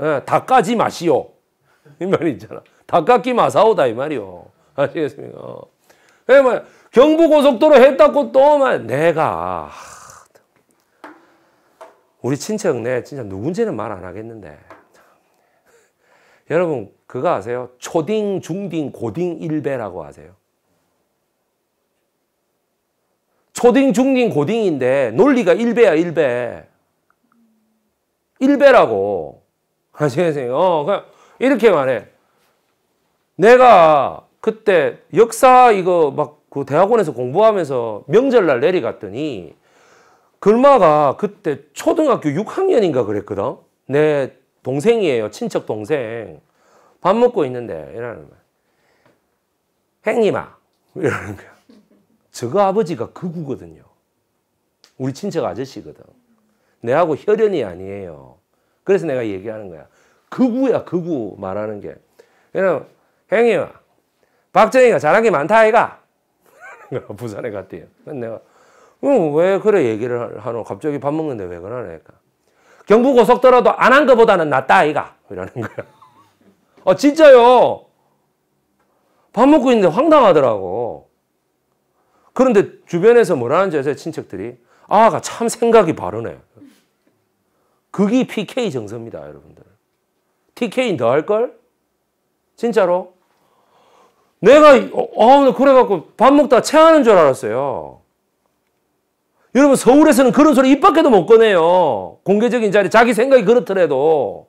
예, 다 까지 마시오. 이 말이 있잖아. 다 깎기 마사오다. 이 말이요. 아시겠습니까? 어. 왜냐면 예, 뭐, 경부고속도로 했다고 또만 내가 우리 친척 내 진짜 누군지는 말 안 하겠는데 여러분 그거 아세요? 초딩, 중딩, 고딩 일배라고 아세요? 초딩, 중딩, 고딩인데 논리가 일배야 일배 일배라고 아시겠어요? 어, 그냥 이렇게 말해 내가 그때 역사 이거 막 그 대학원에서 공부하면서 명절날 내려갔더니 글마가 그때 초등학교 6학년인가 그랬거든. 내 동생이에요. 친척 동생. 밥 먹고 있는데 이러는 거야. 행님아 이러는 거야. 저거 아버지가 그구거든요. 우리 친척 아저씨거든. 내하고 혈연이 아니에요. 그래서 내가 얘기하는 거야. 그구야 그구 말하는 게. 그냥 행님아 박정희가 잘한 게 많다 아이가 부산에 갔대요. 내가 응, 어, 왜 그래 얘기를 하노? 갑자기 밥 먹는데 왜 그러니까 경부고속도로도 안한 것보다는 낫다 아이가 이러는 거야. 어 진짜요. 밥 먹고 있는데 황당하더라고. 그런데 주변에서 뭐라는지 아세요? 친척들이 아가 참 생각이 바르네. 그게 PK 정서입니다, 여러분들. TK 더할 걸? 진짜로? 내가 어, 아, 그래갖고 밥 먹다가 체하는 줄 알았어요. 여러분 서울에서는 그런 소리 입 밖에도 못 꺼내요. 공개적인 자리 자기 생각이 그렇더라도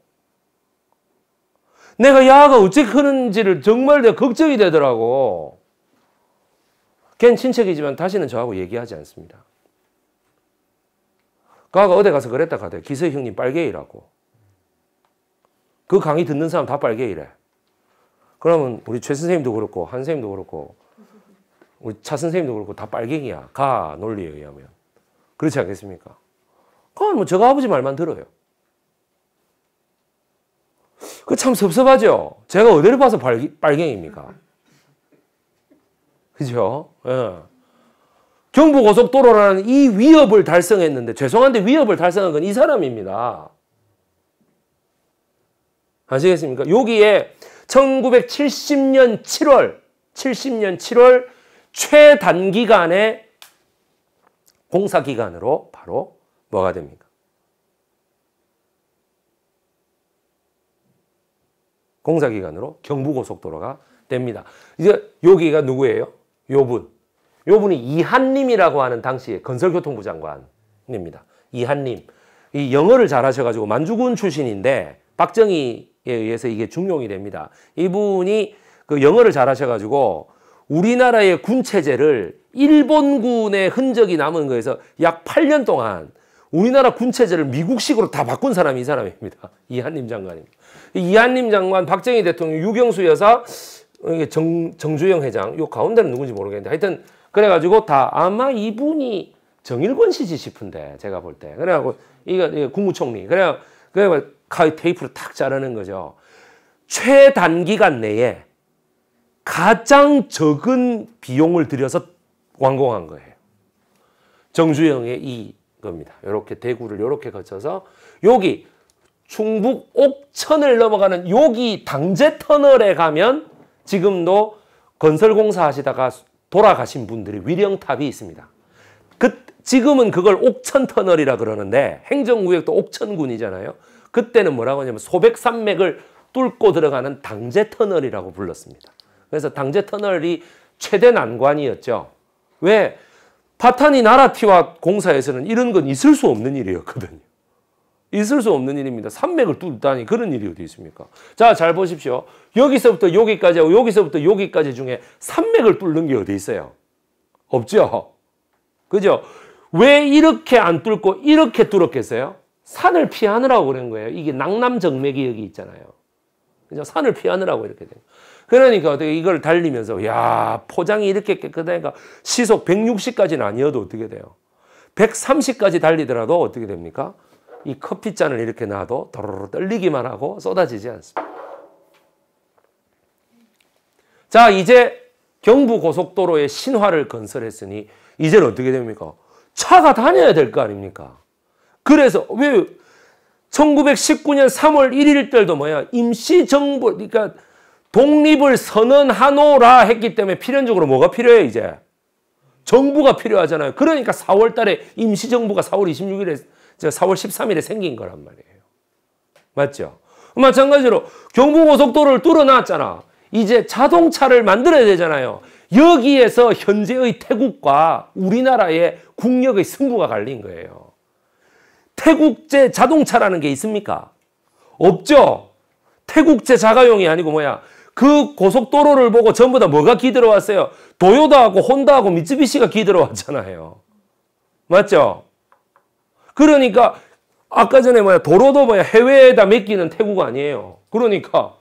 내가 야가 어찌 크는지를 정말 내가 걱정이 되더라고. 걘 친척이지만 다시는 저하고 얘기하지 않습니다. 가가 어디 가서 그랬다 카대 기석 형님 빨개이라고. 그 강의 듣는 사람 다 빨개이래. 그러면 우리 최 선생님도 그렇고 한 선생님도 그렇고 우리 차 선생님도 그렇고 다 빨갱이야. 가 논리에 의하면. 그렇지 않겠습니까? 그건 뭐 저가 아버지 말만 들어요. 그 참 섭섭하죠. 제가 어디를 봐서 빨, 빨갱입니까? 그죠? 예. 경부고속도로라는 이 위협을 달성했는데 죄송한데 위협을 달성한 건 이 사람입니다. 아시겠습니까? 여기에 1970년 7월, 70년 7월 최단기간의 공사 기간으로 바로 뭐가 됩니까? 공사 기간으로 경부고속도로가 됩니다. 이제 여기가 누구예요? 요분. 요분이 이한님이라고 하는 당시에 건설교통부 장관입니다. 이한님. 이 영어를 잘하셔가지고 만주군 출신인데 박정희 에 의해서 이게 중용이 됩니다. 이분이 그 영어를 잘하셔가지고 우리나라의 군 체제를 일본군의 흔적이 남은 거에서 약 8년 동안 우리나라 군 체제를 미국식으로 다 바꾼 사람이 이 사람입니다. 이한림 장관입니다. 이한림 장관, 박정희 대통령, 유경수 여사, 정, 정주영 회장, 요 가운데는 누군지 모르겠는데 하여튼 그래가지고 다 아마 이분이 정일권 씨지 싶은데 제가 볼 때. 그래가지고 이거 국무총리. 그래 그래 가위 테이프로 탁 자르는 거죠. 최단기간 내에 가장 적은 비용을 들여서 완공한 거예요. 정주영의 이 겁니다. 이렇게 대구를 이렇게 거쳐서 여기 충북 옥천을 넘어가는 여기 당제 터널에 가면 지금도 건설공사 하시다가 돌아가신 분들이 위령탑이 있습니다. 그, 지금은 그걸 옥천 터널이라 그러는데 행정구역도 옥천군이잖아요. 그때는 뭐라고 하냐면 소백산맥을 뚫고 들어가는 당제 터널이라고 불렀습니다. 그래서 당제 터널이 최대 난관이었죠. 왜? 파탄이 나라티와 공사에서는 이런 건 있을 수 없는 일이었거든요. 있을 수 없는 일입니다. 산맥을 뚫다니 그런 일이 어디 있습니까? 자, 잘 보십시오. 여기서부터 여기까지 하고 여기서부터 여기까지 중에 산맥을 뚫는 게 어디 있어요? 없죠? 그죠? 왜 이렇게 안 뚫고 이렇게 뚫었겠어요? 산을 피하느라고 그런 거예요. 이게 낙남정맥이 여기 있잖아요. 그죠? 산을 피하느라고 이렇게 돼요. 그러니까 어떻게 이걸 달리면서 야 포장이 이렇게 깨끗하니까 시속 160까지는 아니어도 어떻게 돼요? 130까지 달리더라도 어떻게 됩니까? 이 커피잔을 이렇게 놔도 도로로 떨리기만 하고 쏟아지지 않습니다. 자 이제 경부고속도로의 신화를 건설했으니 이제는 어떻게 됩니까? 차가 다녀야 될 거 아닙니까? 그래서 왜 1919년 3월 1일 때도 뭐야 임시정부 그러니까 독립을 선언하노라 했기 때문에 필연적으로 뭐가 필요해 이제 정부가 필요하잖아요. 그러니까 4월 달에 임시정부가 4월 26일에 4월 13일에 생긴 거란 말이에요. 맞죠? 마찬가지로 경부고속도로를 뚫어놨잖아. 이제 자동차를 만들어야 되잖아요. 여기에서 현재의 태국과 우리나라의 국력의 승부가 갈린 거예요. 태국제 자동차라는 게 있습니까? 없죠. 태국제 자가용이 아니고 뭐야. 그 고속도로를 보고 전부 다 뭐가 기들어왔어요? 도요다하고 혼다하고 미쯔비시가 기들어왔잖아요. 맞죠? 그러니까 아까 전에 뭐야 도로도 뭐야 해외에다 맡기는 태국 아니에요. 그러니까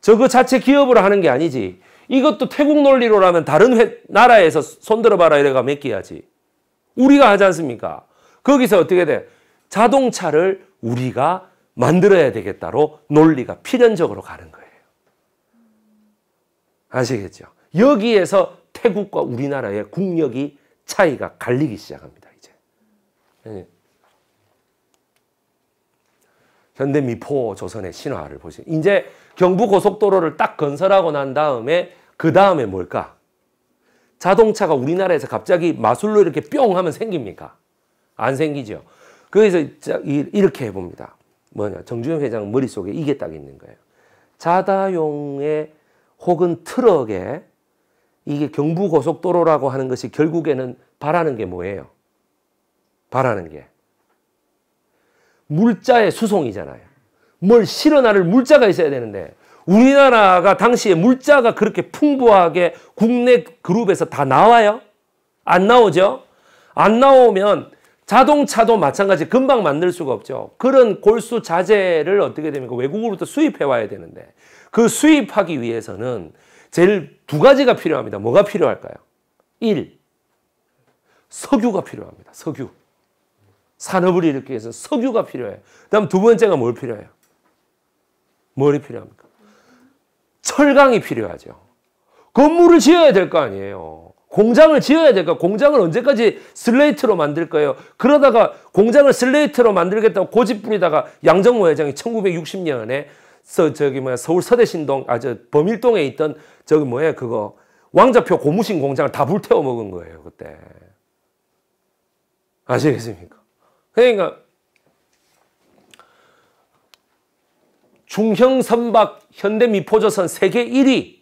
저거 그 자체 기업을 하는 게 아니지. 이것도 태국 논리로라면 다른 회, 나라에서 손들어봐라 이래가 맡겨야지. 우리가 하지 않습니까? 거기서 어떻게 돼? 자동차를 우리가 만들어야 되겠다로 논리가 필연적으로 가는 거예요. 아시겠죠? 여기에서 태국과 우리나라의 국력이 차이가 갈리기 시작합니다. 이제. 예. 현대 미포 조선의 신화를 보시면 이제 경부 고속도로를 딱 건설하고 난 다음에 그 다음에 뭘까? 자동차가 우리나라에서 갑자기 마술로 이렇게 뿅 하면 생깁니까? 안 생기죠. 그래서 이렇게 해봅니다. 뭐냐 정준영 회장 머릿속에 이게 딱 있는 거예요. 자다용의 혹은 트럭에 이게 경부고속도로라고 하는 것이 결국에는 바라는 게 뭐예요? 바라는 게 물자의 수송이잖아요. 뭘 실어 나를 물자가 있어야 되는데 우리나라가 당시에 물자가 그렇게 풍부하게 국내 그룹에서 다 나와요? 안 나오죠? 안 나오면 자동차도 마찬가지 금방 만들 수가 없죠. 그런 골수 자재를 어떻게 됩니까? 외국으로부터 수입해 와야 되는데 그 수입하기 위해서는 제일 두 가지가 필요합니다. 뭐가 필요할까요? 1. 석유가 필요합니다. 석유. 산업을 일으키기 위해서 석유가 필요해요. 그 다음 두 번째가 뭘 필요해요? 뭘이 필요합니까? 철강이 필요하죠. 건물을 지어야 될 거 아니에요. 공장을 지어야 될까? 그러니까 공장을 언제까지 슬레이트로 만들 거예요? 그러다가 공장을 슬레이트로 만들겠다고 고집 부리다가 양정모 회장이 1960년에 서 저기 뭐야 서울 서대신동 아저 범일동에 있던 저기 뭐야 그거 왕자표 고무신 공장을 다 불태워 먹은 거예요 그때 아시겠습니까? 그러니까 중형 선박 현대 미포조선 세계 1위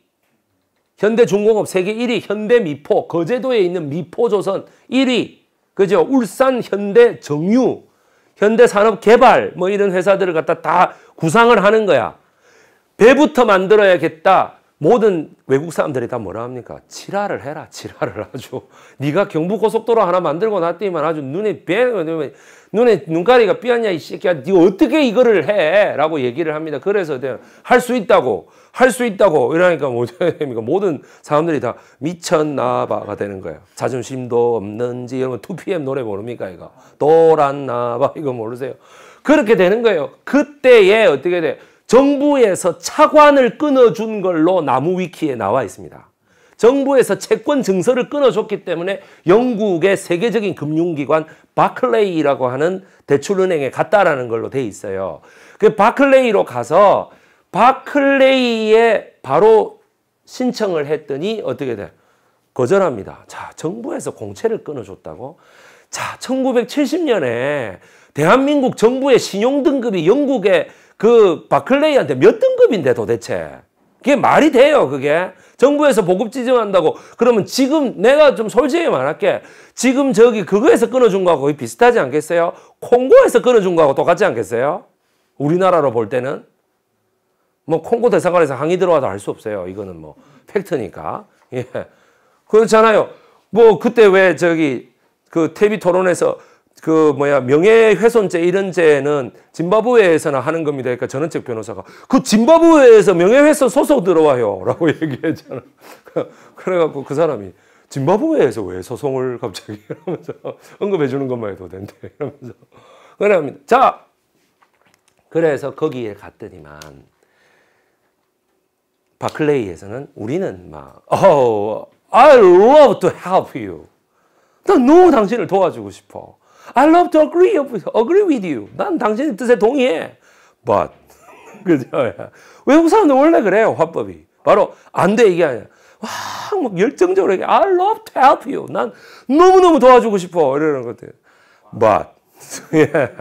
현대중공업 세계 1위 현대미포 거제도에 있는 미포조선 1위 그죠 울산 현대 정유 현대산업개발 뭐 이런 회사들을 갖다 다 구상을 하는 거야 배부터 만들어야겠다 모든 외국 사람들이 다 뭐라 합니까 치라를 해라 치라를 아주 네가 경부고속도로 하나 만들고 놨더니만 아주 눈에 배 눈에 눈가리가 삐었냐 이 새끼야 네 어떻게 이거를 해 라고 얘기를 합니다 그래서 할 수 있다고 할수 있다고 이러니까 뭐됩 그러니까 모든 사람들이 다 미쳤나봐가 되는 거예요. 자존심도 없는지 이런 거 2PM 노래 모릅니까 이거 돌았나봐 이거 모르세요. 그렇게 되는 거예요. 그때에 어떻게 돼? 정부에서 차관을 끊어준 걸로 나무 위키에 나와 있습니다. 정부에서 채권 증서를 끊어줬기 때문에 영국의 세계적인 금융기관 바클레이라고 하는 대출은행에 갔다라는 걸로 돼 있어요. 그 바클레이로 가서 바클레이에 바로 신청을 했더니 어떻게 돼? 거절합니다. 자, 정부에서 공채를 끊어줬다고? 자, 1970년에 대한민국 정부의 신용등급이 영국의 그 바클레이한테 몇 등급인데 도대체? 그게 말이 돼요, 그게. 정부에서 보급 지정한다고. 그러면 지금 내가 좀 솔직히 말할게. 지금 저기 그거에서 끊어준 거하고 비슷하지 않겠어요? 콩고에서 끊어준 거하고 똑같지 않겠어요? 우리나라로 볼 때는. 뭐 콩고 대사관에서 항의 들어와도 알 수 없어요. 이거는 뭐 팩트니까. 예. 그렇잖아요. 뭐 그때 왜 저기 그 테비 토론에서 그 뭐야 명예훼손죄 이런 죄는 짐바브웨에서나 하는 겁니다. 그러니까 전원책 변호사가 그 짐바브웨에서 명예훼손 소송 들어와요라고 얘기했잖아. 그래갖고 그 사람이 짐바브웨에서 왜 소송을 갑자기 이러면서 언급해 주는 것만 해도 된대 이러면서 그러면 자 그래서 거기에 갔더니만 바클레이에서는 우리는 막 oh, I love to help you. 난 너무 당신을 도와주고 싶어. I love to agree, agree with you. 난 당신의 뜻에 동의해. But 그죠? 외국 사람들 원래 그래요 화법이. 바로 안돼 이게 아니야. 막 열정적으로 얘기해. I love to help you. 난 너무너무 도와주고 싶어. 이러는 것들. But. 예.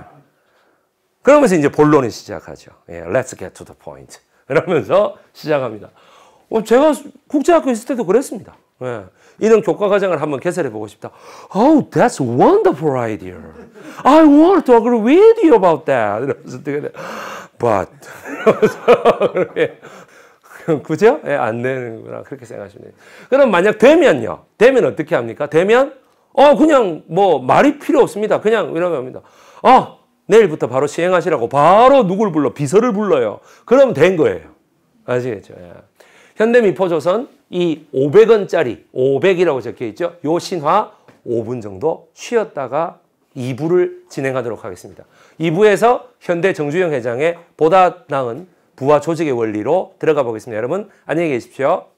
그러면서 이제 본론이 시작하죠. 예, let's get to the point. 이러면서 시작합니다. 어, 제가 국제학교 있을 때도 그랬습니다. 예. 이런 교과 과정을 한번 개설해 보고 싶다. Oh, that's a wonderful idea. I want to agree with you about that. 이러면서 되게, but 그죠? 예, 안 되는구나 그렇게 생각하시면 돼요. 그럼 만약 되면요, 되면 어떻게 합니까? 되면 어 그냥 뭐 말이 필요 없습니다. 그냥 이러면 합니다. 어 내일부터 바로 시행하시라고 바로 누굴 불러? 비서를 불러요. 그럼 된 거예요. 아시겠죠? 예. 현대미포조선 이 500원짜리 500이라고 적혀 있죠. 요 신화 5분 정도 쉬었다가 2부를 진행하도록 하겠습니다. 2부에서 현대 정주영 회장의 보다 나은 부와 조직의 원리로 들어가 보겠습니다. 여러분 안녕히 계십시오.